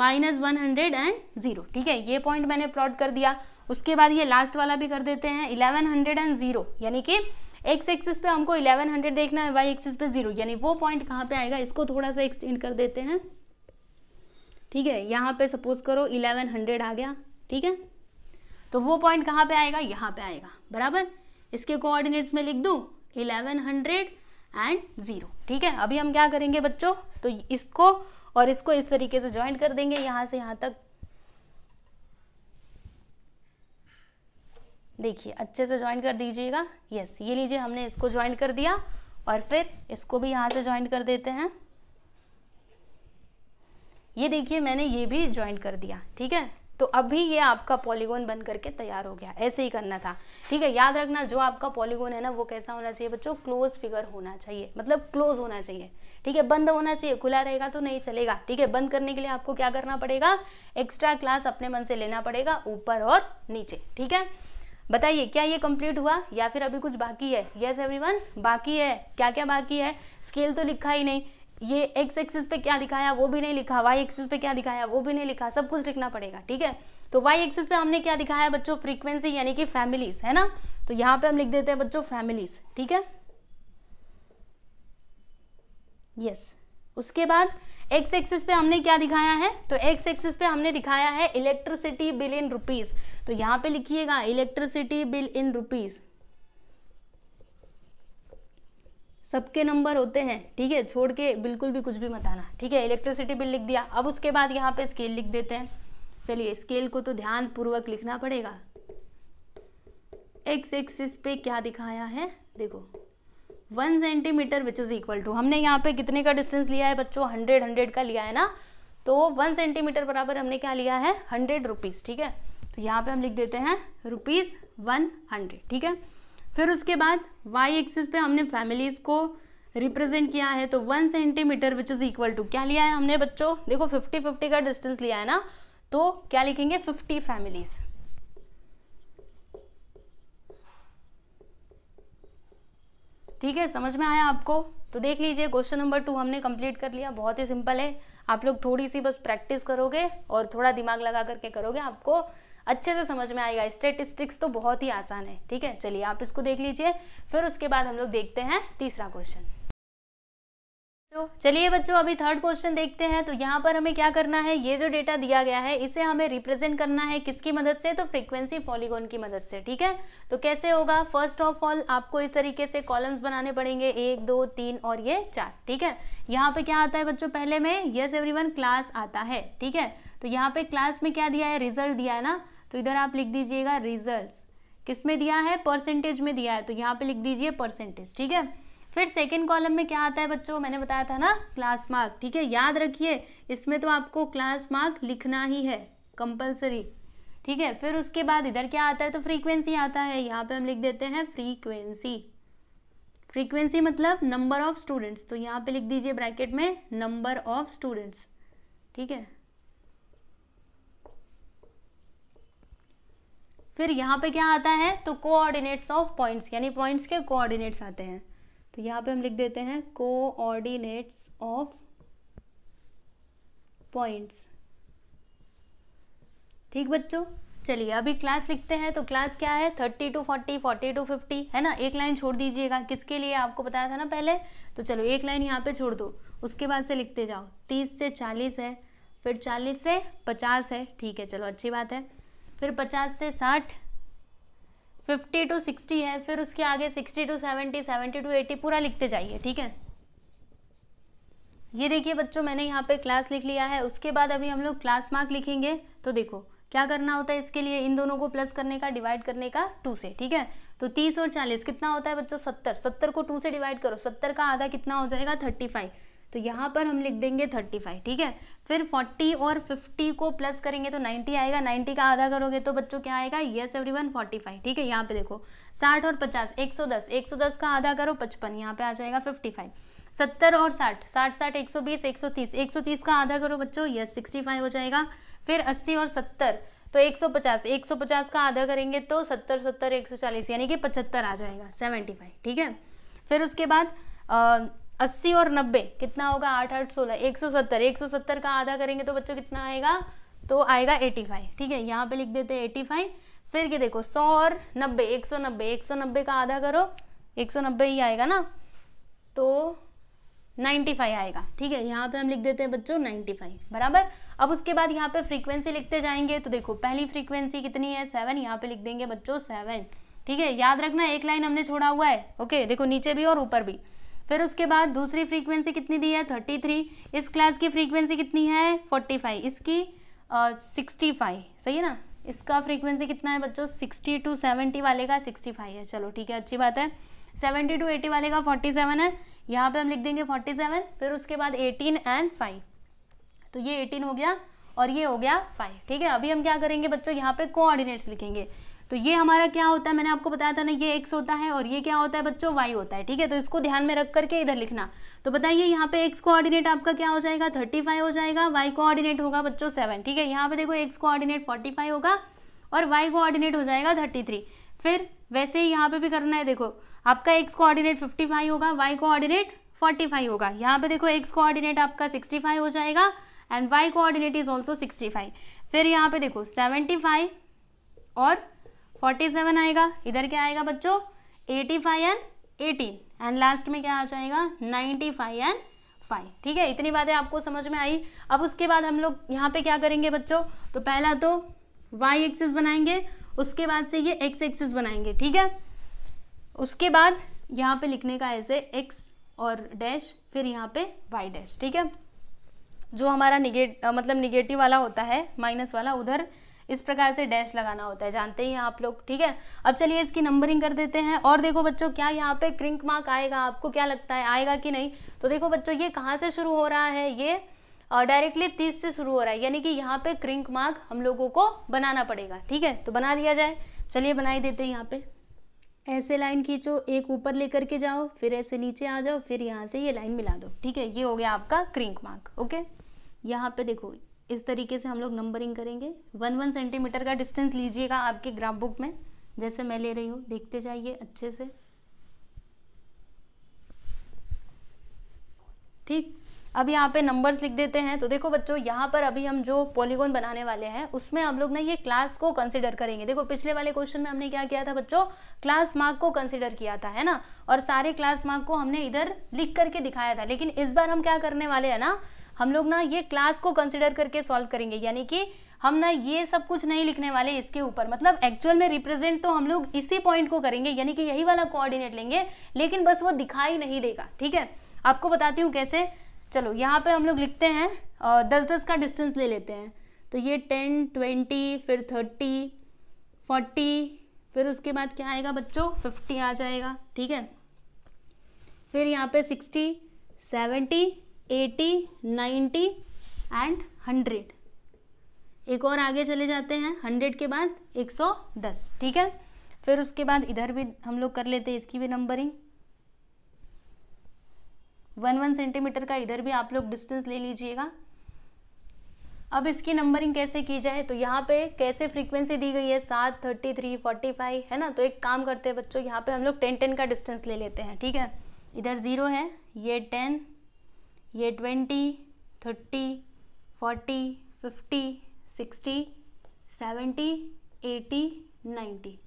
minus one hundred and zero ठीक है ये पॉइंट मैंने प्लॉट कर दिया उसके बाद ये लास्ट वाला भी कर देते हैं इलेवन हंड्रेड एंड ज़ीरो यानी कि एक्स एक्सिस पे हमको इलेवन हंड्रेड देखना है वाई एक्सिस पे ज़ीरो यानी वो पॉइंट कहाँ पे आएगा इसको थोड़ा सा एक्सटेंड कर देते हैं ठीक है यहाँ पे सपोज करो इलेवन हंड्रेड आ गया ठीक है तो वो पॉइंट कहाँ पे आएगा यहाँ पे आएगा बराबर इसके कोऑर्डिनेट्स में लिख दूँ इलेवन हंड्रेड एंड ज़ीरो ठीक है अभी हम क्या करेंगे बच्चों तो इसको और इसको इस तरीके से ज्वाइन कर देंगे यहाँ से यहाँ तक देखिए अच्छे से ज्वाइन कर दीजिएगा यस ये लीजिए हमने इसको ज्वाइन कर दिया और फिर इसको भी यहाँ से ज्वाइन कर देते हैं ये देखिए मैंने ये भी ज्वाइन कर दिया ठीक है तो अभी ये आपका पॉलीगोन बन करके तैयार हो गया ऐसे ही करना था ठीक है याद रखना जो आपका पॉलीगोन है ना वो कैसा होना चाहिए बच्चों क्लोज फिगर होना चाहिए मतलब क्लोज होना चाहिए ठीक है बंद होना चाहिए खुला रहेगा तो नहीं चलेगा ठीक है बंद करने के लिए आपको क्या करना पड़ेगा एक्स्ट्रा क्लास अपने मन से लेना पड़ेगा ऊपर और नीचे ठीक है बताइए क्या ये कंप्लीट हुआ या फिर अभी कुछ बाकी है यस yes, एवरीवन बाकी है क्या क्या बाकी है स्केल तो लिखा ही नहीं ये एक्स एक्सिस पे क्या दिखाया वो भी नहीं लिखा वाई एक्सिस पे क्या दिखाया वो भी नहीं लिखा सब कुछ लिखना पड़ेगा ठीक है तो वाई एक्सिस पे हमने क्या दिखाया बच्चों फ्रीक्वेंसी यानी कि फैमिलीज है ना तो यहाँ पे हम लिख देते हैं बच्चों फैमिलीज ठीक है यस yes. उसके बाद एक्स एक्सिस पे हमने क्या दिखाया है तो एक्स एक्सिस पे हमने दिखाया है इलेक्ट्रिसिटी बिल इन रुपीज तो यहाँ पे लिखिएगा इलेक्ट्रिसिटी बिल इन रुपीज सबके नंबर होते हैं ठीक है छोड़ के बिल्कुल भी कुछ भी मत आना ठीक है इलेक्ट्रिसिटी बिल लिख दिया अब उसके बाद यहाँ पे स्केल लिख देते हैं चलिए स्केल को तो ध्यान पूर्वक लिखना पड़ेगा एक्स एक्सिस पे क्या दिखाया है देखो one centimetre which is equal to हमने यहाँ पे कितने का डिस्टेंस लिया है बच्चों हंड्रेड हंड्रेड का लिया है ना तो वन सेंटीमीटर बराबर हमने क्या लिया है हंड्रेड रुपीज़ ठीक है तो यहाँ पे हम लिख देते हैं रुपीज़ वन हंड्रेड ठीक है फिर उसके बाद वाई एक्सिस पे हमने फैमिलीज को रिप्रेजेंट किया है तो one centimetre which is equal to क्या लिया है हमने बच्चों देखो फिफ्टी फिफ्टी का डिस्टेंस लिया है ना तो क्या लिखेंगे फिफ्टी फैमिलीज ठीक है समझ में आया आपको तो देख लीजिए क्वेश्चन नंबर टू हमने कंप्लीट कर लिया बहुत ही सिंपल है आप लोग थोड़ी सी बस प्रैक्टिस करोगे और थोड़ा दिमाग लगा करके करोगे आपको अच्छे से समझ में आएगा स्टेटिस्टिक्स तो बहुत ही आसान है ठीक है चलिए आप इसको देख लीजिए फिर उसके बाद हम लोग देखते हैं तीसरा क्वेश्चन तो चलिए बच्चों अभी थर्ड क्वेश्चन देखते हैं तो यहाँ पर हमें क्या करना है ये जो डेटा दिया गया है इसे हमें रिप्रेजेंट करना है किसकी मदद से तो फ्रीक्वेंसी पॉलीगोन की मदद से ठीक है तो कैसे होगा फर्स्ट ऑफ ऑल आपको इस तरीके से कॉलम्स बनाने पड़ेंगे एक दो तीन और ये चार ठीक है यहाँ पे क्या आता है बच्चों पहले में यस एवरी क्लास आता है ठीक है तो यहाँ पे क्लास में क्या दिया है रिजल्ट दिया है ना तो इधर आप लिख दीजिएगा रिजल्ट किस में दिया है परसेंटेज में दिया है तो यहाँ पे लिख दीजिए परसेंटेज ठीक है फिर सेकेंड कॉलम में क्या आता है बच्चों मैंने बताया था ना क्लास मार्क ठीक है याद रखिए इसमें तो आपको क्लास मार्क लिखना ही है कंपलसरी ठीक है फिर उसके बाद इधर क्या आता है तो फ्रीक्वेंसी आता है यहाँ पे हम लिख देते हैं फ्रीक्वेंसी फ्रीक्वेंसी मतलब नंबर ऑफ स्टूडेंट्स तो यहाँ पे लिख दीजिए ब्रैकेट में नंबर ऑफ स्टूडेंट्स ठीक है फिर यहाँ पे क्या आता है तो कोऑर्डिनेट्स ऑफ पॉइंट्स यानी पॉइंट्स के कोऑर्डिनेट्स आते हैं तो यहाँ पे हम लिख देते हैं कोऑर्डिनेट्स ऑफ पॉइंट्स ठीक बच्चों चलिए अभी क्लास लिखते हैं तो क्लास क्या है thirty to forty forty to fifty है ना एक लाइन छोड़ दीजिएगा किसके लिए आपको बताया था ना पहले तो चलो एक लाइन यहाँ पे छोड़ दो उसके बाद से लिखते जाओ तीस से चालीस है फिर चालीस से पचास है ठीक है चलो अच्छी बात है फिर पचास से साठ फिफ्टी टू सिक्सटी है फिर उसके आगे sixty to seventy seventy to eighty पूरा लिखते जाइए ठीक है ये देखिए बच्चों मैंने यहाँ पे क्लास लिख लिया है उसके बाद अभी हम लोग क्लास मार्क लिखेंगे तो देखो क्या करना होता है इसके लिए इन दोनों को प्लस करने का डिवाइड करने का टू से ठीक है तो तीस और चालीस कितना होता है बच्चों सत्तर सत्तर को टू से डिवाइड करो सत्तर का आधा कितना हो जाएगा थर्टी फाइव तो यहाँ पर हम लिख देंगे थर्टी फाइव ठीक है फिर 40 और 50 को प्लस करेंगे तो 90 आएगा 90 का आधा करोगे तो बच्चों क्या आएगा यस एवरीवन 45 ठीक है यहाँ पे देखो 60 और 50 110 110 का आधा करो 55 यहाँ पे आ जाएगा 55 70 और 60 60 60 120 130 130 का आधा करो बच्चों यस 65 हो जाएगा फिर 80 और 70 तो 150 150 का आधा करेंगे तो 70 70 140 यानी कि 75 आ जाएगा 75 ठीक है फिर उसके बाद अस्सी और नब्बे कितना होगा आठ आठ सोलह एक सौ सत्तर एक सौ सत्तर का आधा करेंगे तो बच्चों कितना आएगा तो आएगा एटी फाइव ठीक है यहाँ पे लिख देते हैं एटी फाइव फिर ये देखो सौ और नब्बे एक सौ नब्बे एक सौ नब्बे का आधा करो एक सौ नब्बे ही आएगा ना तो नाइन्टी फाइव आएगा ठीक है यहाँ पे हम लिख देते हैं बच्चों नाइन्टी फाइव बराबर अब उसके बाद यहाँ पे फ्रीक्वेंसी लिखते जाएंगे तो देखो पहली फ्रीक्वेंसी कितनी है सेवन यहाँ पे लिख देंगे बच्चों सेवन ठीक है याद रखना एक लाइन हमने छोड़ा हुआ है ओके देखो नीचे भी और ऊपर भी फिर उसके बाद दूसरी फ्रीक्वेंसी कितनी दी है थर्टी थ्री इस क्लास की फ्रीक्वेंसी कितनी है फोर्टी फाइव इसकी सिक्सटी uh, फाइव सही है ना इसका फ्रीक्वेंसी कितना है बच्चों सिक्सटी टू सेवेंटी वाले का सिक्सटी फाइव है चलो ठीक है अच्छी बात है सेवेंटी टू एटी वाले का फोर्टी सेवन है यहाँ पे हम लिख देंगे फोर्टी सेवन फिर उसके बाद एटीन एंड फाइव तो ये एटीन हो गया और ये हो गया फाइव ठीक है अभी हम क्या करेंगे बच्चों यहाँ पे कोऑर्डिनेट्स लिखेंगे तो ये हमारा क्या होता है मैंने आपको बताया था ना ये एक्स होता है और ये क्या होता है बच्चों वाई होता है ठीक है तो इसको ध्यान में रख करके इधर लिखना तो बताइए यहाँ पे एक्स कोऑर्डिनेट आपका क्या हो जाएगा थर्टी फाइव हो जाएगा वाई कोऑर्डिनेट होगा बच्चों सेवन ठीक है यहाँ पे देखो एक्स कोऑर्डिनेट फोर्टी फाइव होगा और वाई कोऑर्डिनेट हो जाएगा थर्टी थ्री फिर वैसे ही यहाँ पे भी करना है देखो आपका एक्स कोऑर्डिनेट फिफ्टी फाइव होगा वाई कोऑर्डिनेट फोर्टी फाइव होगा यहाँ पे देखो एक्स कोऑर्डिनेट आपका सिक्सटी फाइव हो जाएगा and Y coordinate is also sixty five फिर यहाँ पे देखो सेवेंटी फाइव और फोर्टी सेवन आएगा इधर क्या आएगा बच्चों एटी फाइव एंड एटी एंड लास्ट में क्या आ जाएगा नाइन्टी फाइव एंड फाइव ठीक है इतनी बातें आपको समझ में आई अब उसके बाद हम लोग यहाँ पे क्या करेंगे बच्चों तो पहला तो वाई एक्सिस बनाएंगे उसके बाद से ये एक्स एक्सिस बनाएंगे ठीक है उसके बाद यहाँ पे लिखने का ऐसे एक्स और डैश फिर यहाँ पे वाई डैश ठीक है जो हमारा निगेट मतलब निगेटिव वाला होता है माइनस वाला उधर इस प्रकार से डैश लगाना होता है जानते ही आप लोग ठीक है अब चलिए इसकी नंबरिंग कर देते हैं और देखो बच्चों क्या यहाँ पे क्रिंक मार्क आएगा आपको क्या लगता है आएगा कि नहीं तो देखो बच्चों ये कहाँ से शुरू हो रहा है ये डायरेक्टली तीस से शुरू हो रहा है यानी कि यहाँ पे क्रिंक मार्क हम लोगों को बनाना पड़ेगा ठीक है तो बना दिया जाए चलिए बनाई देते हैं यहाँ पे ऐसे लाइन खींचो एक ऊपर लेकर के जाओ फिर ऐसे नीचे आ जाओ फिर यहाँ से ये लाइन मिला दो ठीक है ये हो गया आपका क्रिंक मार्क ओके यहाँ पे देखो इस तरीके से हम लोग नंबरिंग करेंगे वन वन सेंटीमीटर का डिस्टेंस लीजिएगा आपके ग्राफ बुक में जैसे मैं ले रही हूँ देखते जाइए अच्छे से ठीक अब यहाँ पे नंबर्स लिख देते हैं तो देखो बच्चों यहाँ पर अभी हम जो पॉलीगोन बनाने वाले हैं उसमें हम लोग ना ये क्लास को कंसिडर करेंगे देखो पिछले वाले क्वेश्चन में हमने क्या किया था बच्चों क्लास मार्क को कंसिडर किया था है ना और सारे क्लास मार्क को हमने इधर लिख करके दिखाया था लेकिन इस बार हम क्या करने वाले हैं ना हम लोग ना ये क्लास को कंसिडर करके सॉल्व करेंगे यानी कि हम ना ये सब कुछ नहीं लिखने वाले इसके ऊपर मतलब एक्चुअल में रिप्रेजेंट तो हम लोग इसी पॉइंट को करेंगे यानी कि यही वाला कोऑर्डिनेट लेंगे लेकिन बस वो दिखाई नहीं देगा ठीक है आपको बताती हूँ कैसे चलो यहाँ पे हम लोग लिखते हैं और दस दस का डिस्टेंस ले लेते हैं तो ये टेन ट्वेंटी फिर थर्टी फोर्टी फिर उसके बाद क्या आएगा बच्चों फिफ्टी आ जाएगा ठीक है फिर यहाँ पे sixty seventy eighty ninety and hundred एक और आगे चले जाते हैं हंड्रेड के बाद एक सौ दस ठीक है फिर उसके बाद इधर भी हम लोग कर लेते हैं इसकी भी नंबरिंग वन वन सेंटीमीटर का इधर भी आप लोग डिस्टेंस ले लीजिएगा अब इसकी नंबरिंग कैसे की जाए तो यहाँ पे कैसे फ्रीक्वेंसी दी गई है सात थर्टी थ्री फोर्टी फाइव है ना तो एक काम करते हैं बच्चों यहाँ पे हम लोग टेन टेन का डिस्टेंस ले लेते हैं ठीक है इधर ज़ीरो है ये टेन ये twenty thirty forty fifty sixty seventy eighty ninety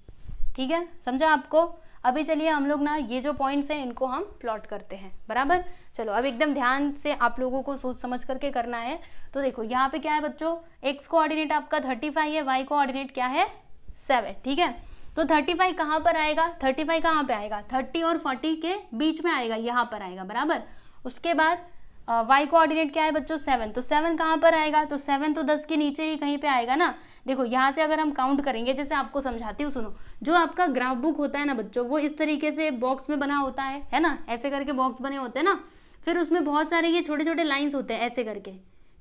ठीक है समझा आपको अभी चलिए हम लोग ना ये जो पॉइंट्स हैं इनको हम प्लॉट करते हैं बराबर चलो अब एकदम ध्यान से आप लोगों को सोच समझ करके करना है तो देखो यहाँ पे क्या है बच्चों एक्स कोऑर्डिनेट आपका थर्टी फाइव है वाई कोऑर्डिनेट क्या है सेवन ठीक है तो थर्टी फाइव कहाँ पर आएगा थर्टी फाइव कहाँ पर आएगा थर्टी और फोर्टी के बीच में आएगा यहाँ पर आएगा बराबर उसके बाद वाई कोऑर्डिनेट क्या है बच्चों सेवन तो सेवन कहाँ पर आएगा तो सेवन तो दस के नीचे ही कहीं पे आएगा ना देखो यहाँ से अगर हम काउंट करेंगे जैसे आपको समझाती हूँ सुनो जो आपका ग्राफ बुक होता है ना बच्चों वो इस तरीके से बॉक्स में बना होता है है ना ऐसे करके बॉक्स बने होते हैं ना फिर उसमें बहुत सारे ये छोटे छोटे लाइन्स होते हैं ऐसे करके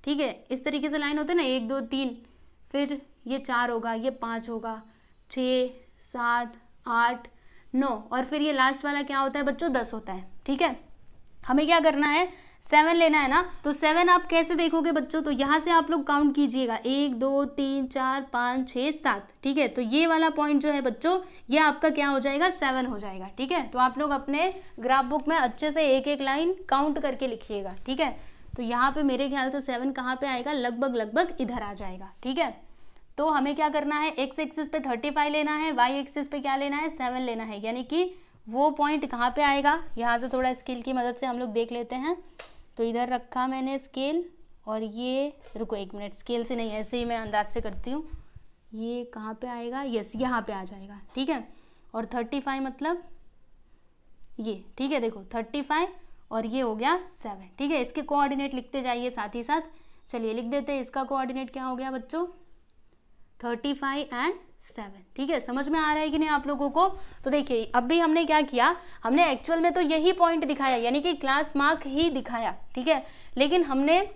ठीक है इस तरीके से लाइन होते हैं ना एक दो तीन फिर ये चार होगा ये पाँच होगा छः सात आठ नौ और फिर ये लास्ट वाला क्या होता है बच्चों दस होता है ठीक है हमें क्या करना है सेवन लेना है ना तो सेवन आप कैसे देखोगे बच्चों तो यहाँ से आप लोग काउंट कीजिएगा एक दो तीन चार पाँच छः सात ठीक है तो ये वाला पॉइंट जो है बच्चों ये आपका क्या हो जाएगा सेवन हो जाएगा ठीक है तो आप लोग अपने ग्राफ बुक में अच्छे से एक एक लाइन काउंट करके लिखिएगा ठीक है तो यहाँ पे मेरे ख्याल से सेवन कहाँ पे आएगा लगभग लगभग इधर आ जाएगा ठीक है तो हमें क्या करना है एक्स एक्सिस पे थर्टी फाइव लेना है वाई एक्सिस पे क्या लेना है सेवन लेना है यानी कि वो पॉइंट कहाँ पे आएगा यहाँ से थोड़ा स्केल की मदद से हम लोग देख लेते हैं तो इधर रखा मैंने स्केल और ये रुको एक मिनट स्केल से नहीं ऐसे ही मैं अंदाज से करती हूँ ये कहाँ पे आएगा यस यहाँ पे आ जाएगा ठीक है और थर्टी फाइव मतलब ये ठीक है देखो थर्टी फाइव और ये हो गया सेवन ठीक है इसके कोऑर्डिनेट लिखते जाइए साथ ही साथ चलिए लिख देते हैं इसका कोऑर्डिनेट क्या हो गया बच्चों थर्टी फाइव एंड सेवन ठीक है समझ में आ रहा है कि नहीं आप लोगों को तो देखिए अब भी हमने क्या किया हमने एक्चुअल में तो यही पॉइंट दिखाया यानी कि क्लास मार्क ही दिखाया ठीक है लेकिन हमने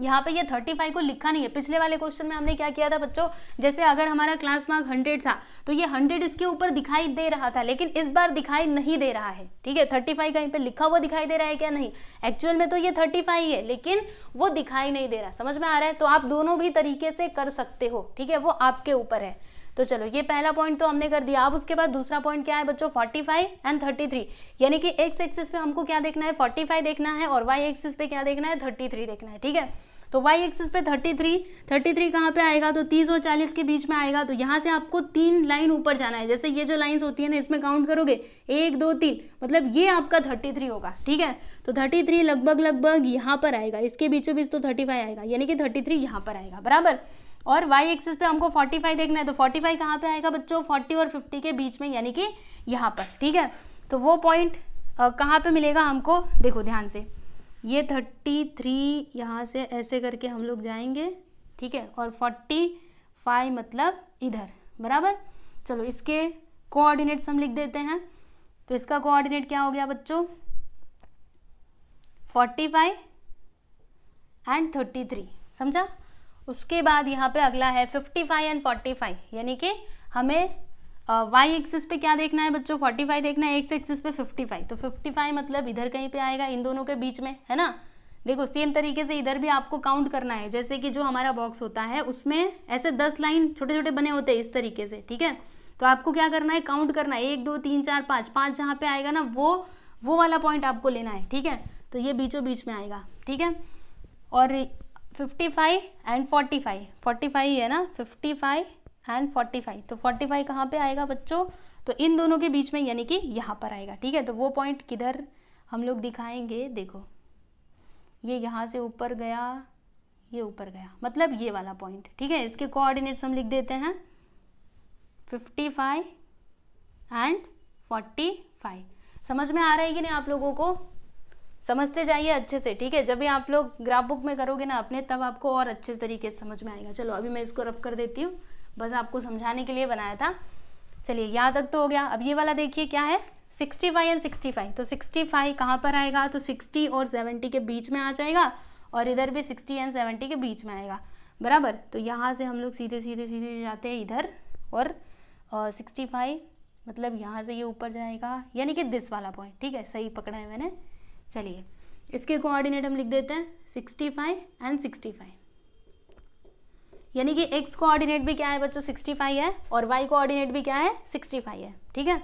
यहाँ पे ये थर्टी फाइव को लिखा नहीं है पिछले वाले क्वेश्चन में हमने क्या किया था बच्चों जैसे अगर हमारा क्लास मार्क हंड्रेड था तो ये हंड्रेड इसके ऊपर दिखाई दे रहा था लेकिन इस बार दिखाई नहीं दे रहा है ठीक है थर्टी फाइव कहीं पे लिखा हुआ दिखाई दे रहा है क्या नहीं एक्चुअल में तो ये थर्टी फाइव है लेकिन वो दिखाई नहीं दे रहा समझ में आ रहा है तो आप दोनों भी तरीके से कर सकते हो ठीक है वो आपके ऊपर है तो चलो ये पहला पॉइंट तो हमने कर दिया अब उसके बाद दूसरा पॉइंट क्या है बच्चों 45 एंड 33 यानी कि एक्स एक्सिस पे हमको क्या देखना है 45 देखना है और वाई एक्सिस पे क्या देखना है 33 देखना है ठीक है तो वाई एक्सिस पे 33 33 कहाँ पे आएगा तो 30 और 40 के बीच में आएगा तो यहाँ से आपको तीन लाइन ऊपर जाना है जैसे ये जो लाइंस होती है ना इसमें काउंट करोगे एक दो तीन मतलब ये आपका 33 होगा ठीक है तो 33 लगभग लगभग यहाँ पर आएगा इसके बीचों बीच तो 35 आएगा यानी कि 33 यहाँ पर आएगा बराबर और y एक्सिस पे हमको 45 देखना है तो 45 फाइव कहाँ पर आएगा बच्चों 40 और 50 के बीच में यानी कि यहाँ पर ठीक है तो वो पॉइंट कहाँ पे मिलेगा हमको देखो ध्यान से ये 33 थ्री यहाँ से ऐसे करके हम लोग जाएंगे ठीक है और 45 मतलब इधर बराबर चलो इसके कोऑर्डिनेट्स हम लिख देते हैं तो इसका कोऑर्डिनेट क्या हो गया बच्चों 45 एंड 33 समझा उसके बाद यहाँ पे अगला है 55 एंड 45 यानी कि हमें वाई एक्सिस पे क्या देखना है बच्चों 45 देखना है एक एक्सिस पे 55 तो 55 मतलब इधर कहीं पे आएगा इन दोनों के बीच में है ना देखो सेम तरीके से इधर भी आपको काउंट करना है जैसे कि जो हमारा बॉक्स होता है उसमें ऐसे दस लाइन छोटे छोटे बने होते हैं इस तरीके से ठीक है तो आपको क्या करना है काउंट करना है एक दो तीन चार पाँच पाँच जहाँ पे आएगा ना वो वो वाला पॉइंट आपको लेना है ठीक है तो ये बीचों बीच में आएगा ठीक है और fifty five and forty five forty five है ना fifty five and forty five तो फोर्टी फाइव कहाँ पर आएगा बच्चों तो इन दोनों के बीच में यानी कि यहाँ पर आएगा ठीक है तो वो पॉइंट किधर हम लोग दिखाएंगे देखो ये यहाँ से ऊपर गया ये ऊपर गया मतलब ये वाला पॉइंट ठीक है इसके कोऑर्डिनेट्स हम लिख देते हैं fifty five and forty five समझ में आ रहा है कि नहीं आप लोगों को समझते जाइए अच्छे से ठीक है जब भी आप लोग ग्राफ बुक में करोगे ना अपने तब आपको और अच्छे तरीके से समझ में आएगा चलो अभी मैं इसको रफ कर देती हूँ बस आपको समझाने के लिए बनाया था चलिए यहाँ तक तो हो गया अब ये वाला देखिए क्या है sixty five and sixty five तो सिक्सटी फाइव कहाँ पर आएगा तो सिक्सटी और सेवेंटी के बीच में आ जाएगा और इधर भी सिक्सटी एंड सेवेंटी के बीच में आएगा बराबर तो यहाँ से हम लोग सीधे सीधे सीधे जाते हैं इधर और सिक्सटी फाइव मतलब यहाँ से ये यह ऊपर जाएगा यानी कि दिस वाला पॉइंट ठीक है सही पकड़ा है मैंने चलिए इसके कोऑर्डिनेट हम लिख देते हैं sixty five and sixty five यानी कि एक्स कोऑर्डिनेट भी क्या है बच्चों सिक्सटी फाइव है और वाई कोऑर्डिनेट भी क्या है सिक्सटी फाइव है ठीक है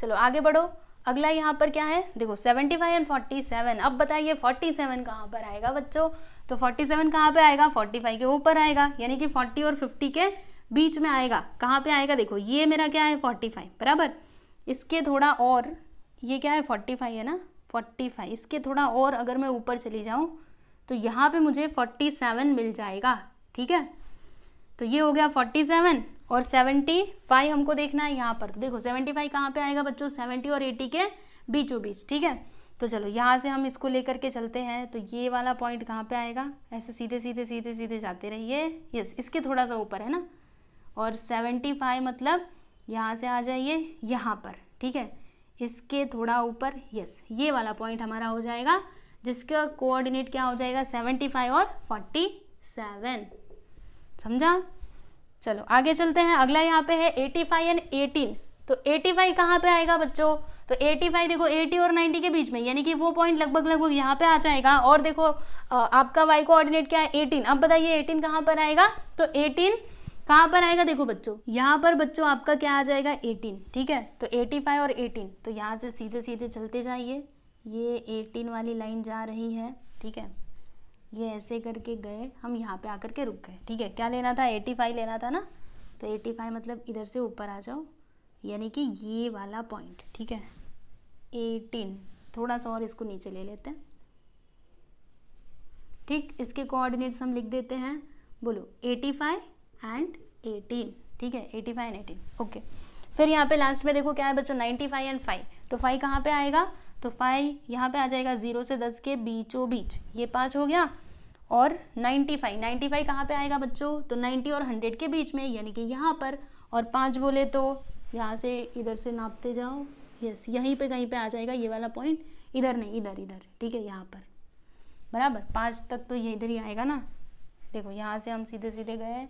चलो आगे बढ़ो अगला यहाँ पर क्या है देखो seventy five and forty seven अब बताइए फोर्टी सेवन कहाँ पर आएगा बच्चों तो फोर्टी सेवन कहाँ पर आएगा फोर्टी फाइव के ऊपर आएगा यानी कि फोर्टी और फिफ्टी के बीच में आएगा कहाँ पे आएगा देखो ये मेरा क्या है फोर्टी फाइव बराबर इसके थोड़ा और ये क्या है फोर्टी फाइव है ना फोर्टी फाइव इसके थोड़ा और अगर मैं ऊपर चली जाऊँ तो यहाँ पे मुझे फोर्टी सेवन मिल जाएगा ठीक है तो ये हो गया फोर्टी सेवन और सेवेंटी फाइव हमको देखना है यहाँ पर तो देखो सेवेंटी फाइव कहाँ पर आएगा बच्चों सेवेंटी और एटी के बीचों बीच ठीक है तो चलो यहाँ से हम इसको लेकर के चलते हैं तो ये वाला पॉइंट कहाँ पे आएगा ऐसे सीधे सीधे सीधे सीधे जाते रहिए यस इसके थोड़ा सा ऊपर है ना और सेवेंटी फाइव मतलब यहाँ से आ जाइए यहाँ पर ठीक है इसके थोड़ा ऊपर यस ये वाला पॉइंट हमारा हो जाएगा जिसका कोऑर्डिनेट क्या हो जाएगा 75 और 47 समझा चलो आगे चलते हैं अगला यहाँ पे है 85 एंड 18 तो 85 कहाँ पे आएगा बच्चों तो 85 देखो 80 और 90 के बीच में यानी कि वो पॉइंट लगभग लगभग यहाँ पे आ जाएगा और देखो आपका वाई कोऑर्डिनेट क्या है 18 अब बताइए 18 कहाँ पर आएगा तो एटीन कहाँ पर आएगा देखो बच्चों यहाँ पर बच्चों आपका क्या आ जाएगा 18 ठीक है तो 85 और 18 तो यहाँ से सीधे सीधे चलते जाइए ये 18 वाली लाइन जा रही है ठीक है ये ऐसे करके गए हम यहाँ पे आकर के रुक गए ठीक है क्या लेना था 85 लेना था ना तो 85 मतलब इधर से ऊपर आ जाओ यानी कि ये वाला पॉइंट ठीक है एटीन थोड़ा सा और इसको नीचे ले लेते हैं ठीक इसके कोऑर्डिनेट्स हम लिख देते हैं बोलो फाइव एंड एटीन ठीक है eighty five and eighteen okay फिर यहाँ पे लास्ट में देखो क्या है बच्चों नाइन्टी फाइव एंड फाइव तो फाइव कहाँ पे आएगा तो फाइव यहाँ पे आ जाएगा जीरो से दस के बीचों बीच ये पाँच हो गया और नाइन्टी फाइव नाइन्टी फाइव कहाँ पर आएगा बच्चों तो नाइन्टी और हंड्रेड के बीच में यानी कि यहाँ पर और पाँच बोले तो यहाँ से इधर से नापते जाओ यस यहीं पर कहीं पर आ जाएगा ये वाला पॉइंट इधर नहीं इधर इधर ठीक है यहाँ पर बराबर पाँच तक तो ये इधर ही आएगा ना देखो यहाँ से हम सीधे सीधे गए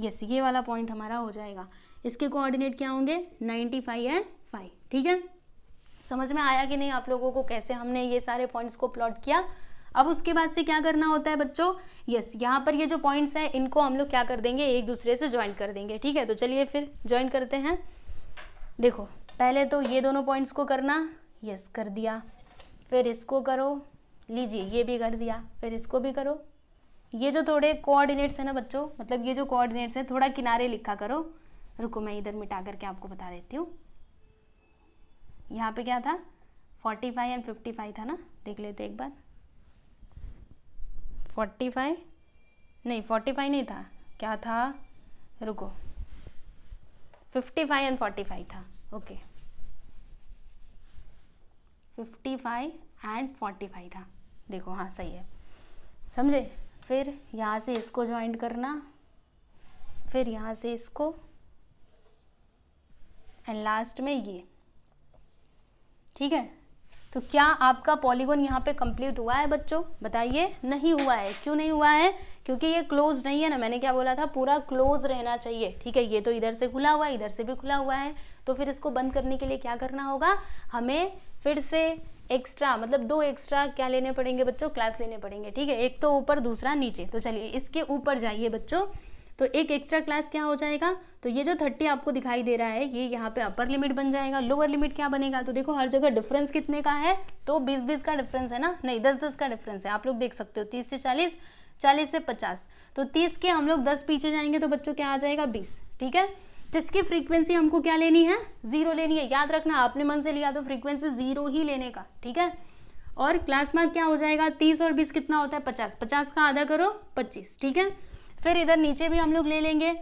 यस ये वाला पॉइंट हमारा हो जाएगा इसके कोऑर्डिनेट क्या होंगे 95 एंड फाइव ठीक है समझ में आया कि नहीं आप लोगों को कैसे हमने ये सारे पॉइंट्स को प्लॉट किया अब उसके बाद से क्या करना होता है बच्चों यस यहाँ पर ये जो पॉइंट्स हैं इनको हम लोग क्या कर देंगे एक दूसरे से ज्वाइन कर देंगे ठीक है तो चलिए फिर ज्वाइन करते हैं देखो पहले तो ये दोनों पॉइंट्स को करना यस कर दिया फिर इसको करो लीजिए ये भी कर दिया फिर इसको भी करो ये जो थोड़े कोऑर्डिनेट्स हैं ना बच्चों मतलब ये जो कोऑर्डिनेट्स हैं थोड़ा किनारे लिखा करो रुको मैं इधर मिटा करके आपको बता देती हूँ यहाँ पे क्या था 45 एंड 55 था ना देख लेते एक बार 45 नहीं 45 नहीं था क्या था रुको 55 एंड 45 था ओके फिफ्टी 55 एंड 45 था देखो हाँ सही है समझे फिर यहाँ से इसको ज्वाइंट करना फिर यहाँ से इसको एंड लास्ट में ये ठीक है तो क्या आपका पॉलीगोन यहाँ पे कंप्लीट हुआ है बच्चों बताइए नहीं हुआ है क्यों नहीं हुआ है क्योंकि ये क्लोज नहीं है ना मैंने क्या बोला था पूरा क्लोज रहना चाहिए ठीक है ये तो इधर से खुला हुआ है इधर से भी खुला हुआ है तो फिर इसको बंद करने के लिए क्या करना होगा हमें फिर से एक्स्ट्रा मतलब दो एक्स्ट्रा क्या लेने पड़ेंगे बच्चों क्लास लेने पड़ेंगे ठीक है एक तो ऊपर दूसरा नीचे तो चलिए इसके ऊपर जाइए बच्चों तो एक एक्स्ट्रा क्लास क्या हो जाएगा तो ये जो थर्टी आपको दिखाई दे रहा है ये यहाँ पे अपर लिमिट बन जाएगा लोअर लिमिट क्या बनेगा तो देखो हर जगह डिफरेंस कितने का है तो बीस बीस का डिफरेंस है ना नहीं दस दस का डिफरेंस है आप लोग देख सकते हो तीस से चालीस चालीस से पचास तो तीस के हम लोग दस पीछे जाएंगे तो बच्चों क्या आ जाएगा बीस ठीक है जिसकी फ्रीक्वेंसी हमको क्या लेनी है जीरो लेनी है याद रखना आपने मन से लिया तो फ्रीक्वेंसी जीरो ही लेने का ठीक है और क्लास मार्क क्या हो जाएगा तीस और बीस कितना होता है पचास पचास का आधा करो पच्चीस ठीक है फिर इधर नीचे भी हम लोग ले लेंगे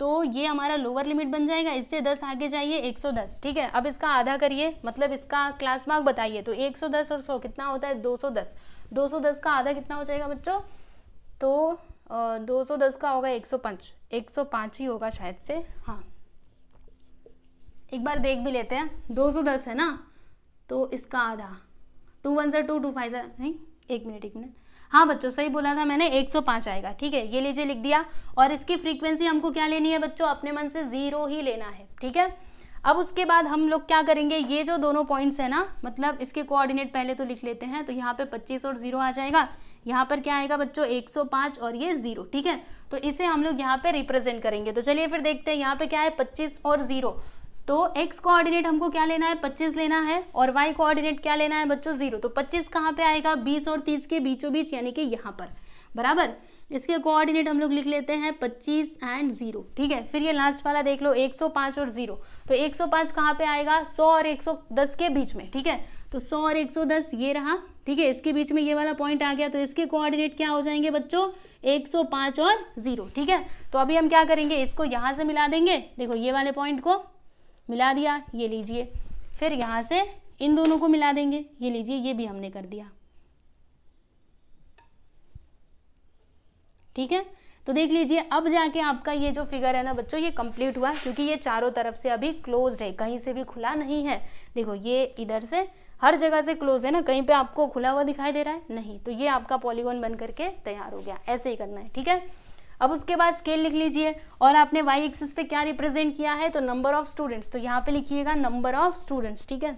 तो ये हमारा लोअर लिमिट बन जाएगा इससे दस आगे जाइए दस ठीक है अब इसका आधा करिए मतलब इसका क्लास मार्क बताइए तो दस और सौ कितना होता है सौ दस का आधा कितना हो जाएगा बच्चों तो दो सौ दस का होगा एक एक सौ पाँच सौ पाँच ही होगा शायद से हाँ एक बार देख भी लेते हैं दो सौ दस है ना तो इसका आधा टू वन ज़र टू टू फाइव ज़र नहीं एक मिनट एक मिनट हाँ बच्चों सही बोला था मैंने 105 आएगा ठीक है ये लीजिए लिख दिया और इसकी फ्रीक्वेंसी हमको क्या लेनी है बच्चों अपने मन से ज़ीरो ही लेना है ठीक है अब उसके बाद हम लोग क्या करेंगे ये जो दोनों पॉइंट्स है ना मतलब इसके कोऑर्डिनेट पहले तो लिख लेते हैं तो यहाँ पे 25 और ज़ीरो आ जाएगा यहाँ पर क्या आएगा बच्चों 105 और ये ज़ीरो ठीक है तो इसे हम लोग यहाँ पे रिप्रेजेंट करेंगे तो चलिए फिर देखते हैं यहाँ पे क्या है 25 और ज़ीरो तो एक्स कोऑर्डिनेट हमको क्या लेना है पच्चीस लेना है और वाई कोऑर्डिनेट क्या लेना है बच्चों जीरो तो पच्चीस कहाँ पे आएगा बीस और तीस के बीचों बीच यानी कि यहाँ पर बराबर इसके कोऑर्डिनेट हम लोग लिख लेते हैं 25 एंड जीरो ठीक है फिर ये लास्ट वाला देख लो 105 और जीरो तो 105 कहाँ पे आएगा सौ और 110 के बीच में ठीक है तो सौ और 110 ये रहा ठीक है इसके बीच में ये वाला पॉइंट आ गया तो इसके कोऑर्डिनेट क्या हो जाएंगे बच्चों 105 और जीरो ठीक है तो अभी हम क्या करेंगे इसको यहां से मिला देंगे देखो ये वाले पॉइंट को मिला दिया ये लीजिए फिर यहाँ से इन दोनों को मिला देंगे ये लीजिए ये भी हमने कर दिया ठीक है तो देख लीजिए अब जाके आपका ये जो फिगर है ना बच्चों ये कंप्लीट हुआ क्योंकि ये चारों तरफ से अभी क्लोज है कहीं से भी खुला नहीं है देखो ये इधर से हर जगह से क्लोज है ना कहीं पे आपको खुला हुआ दिखाई दे रहा है नहीं तो ये आपका पॉलीगॉन बन करके तैयार हो गया ऐसे ही करना है ठीक है अब उसके बाद स्केल लिख लीजिए और आपने वाई एक्सिस पे क्या रिप्रेजेंट किया है तो नंबर ऑफ स्टूडेंट्स तो यहाँ पे लिखिएगा नंबर ऑफ स्टूडेंट्स ठीक है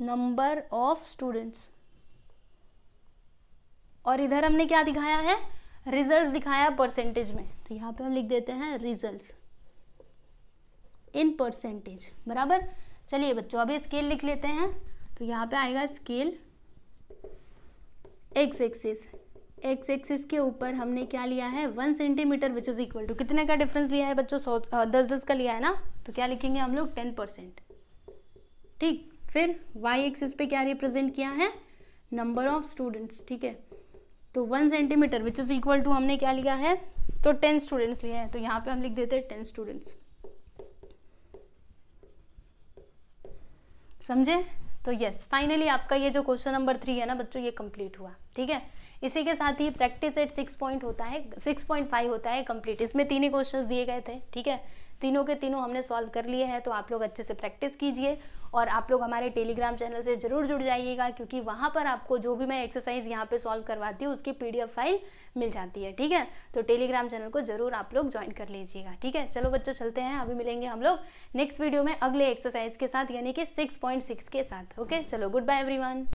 नंबर ऑफ स्टूडेंट्स और इधर हमने क्या दिखाया है रिजल्ट्स दिखाया परसेंटेज में तो यहाँ पे हम लिख देते हैं रिजल्ट्स इन परसेंटेज बराबर चलिए बच्चों अभी स्केल लिख लेते हैं तो यहाँ पे आएगा scale X axis X axis के ऊपर हमने क्या लिया है one centimetre which is equal to कितने का डिफरेंस लिया है बच्चों सौ दस दस का लिया है ना तो क्या लिखेंगे हम लोग टेन परसेंट ठीक फिर वाई एक्सिस पे क्या रिप्रेजेंट किया है नंबर ऑफ स्टूडेंट्स ठीक है तो one centimetre which is equal to हमने क्या लिया है तो टेन स्टूडेंट्स लिया है तो यहाँ पे हम लिख देते हैं टेन स्टूडेंट्स समझे तो यस फाइनली आपका ये जो क्वेश्चन नंबर थ्री है ना बच्चों ये कंप्लीट हुआ ठीक है इसी के साथ ही प्रैक्टिस एट सिक्स पॉइंट होता है सिक्स पॉइंट फाइव होता है कंप्लीट इसमें तीन ही क्वेश्चन दिए गए थे ठीक है तीनों के तीनों हमने सॉल्व कर लिए हैं तो आप लोग अच्छे से प्रैक्टिस कीजिए और आप लोग हमारे टेलीग्राम चैनल से ज़रूर जुड़ जाइएगा क्योंकि वहाँ पर आपको जो भी मैं एक्सरसाइज यहाँ पे सॉल्व करवाती हूँ उसकी पीडीएफ फाइल मिल जाती है ठीक है तो टेलीग्राम चैनल को ज़रूर आप लोग ज्वाइन कर लीजिएगा ठीक है चलो बच्चों चलते हैं अभी मिलेंगे हम लोग नेक्स्ट वीडियो में अगले एक्सरसाइज के साथ यानी कि सिक्स के साथ ओके चलो गुड बाय एवरी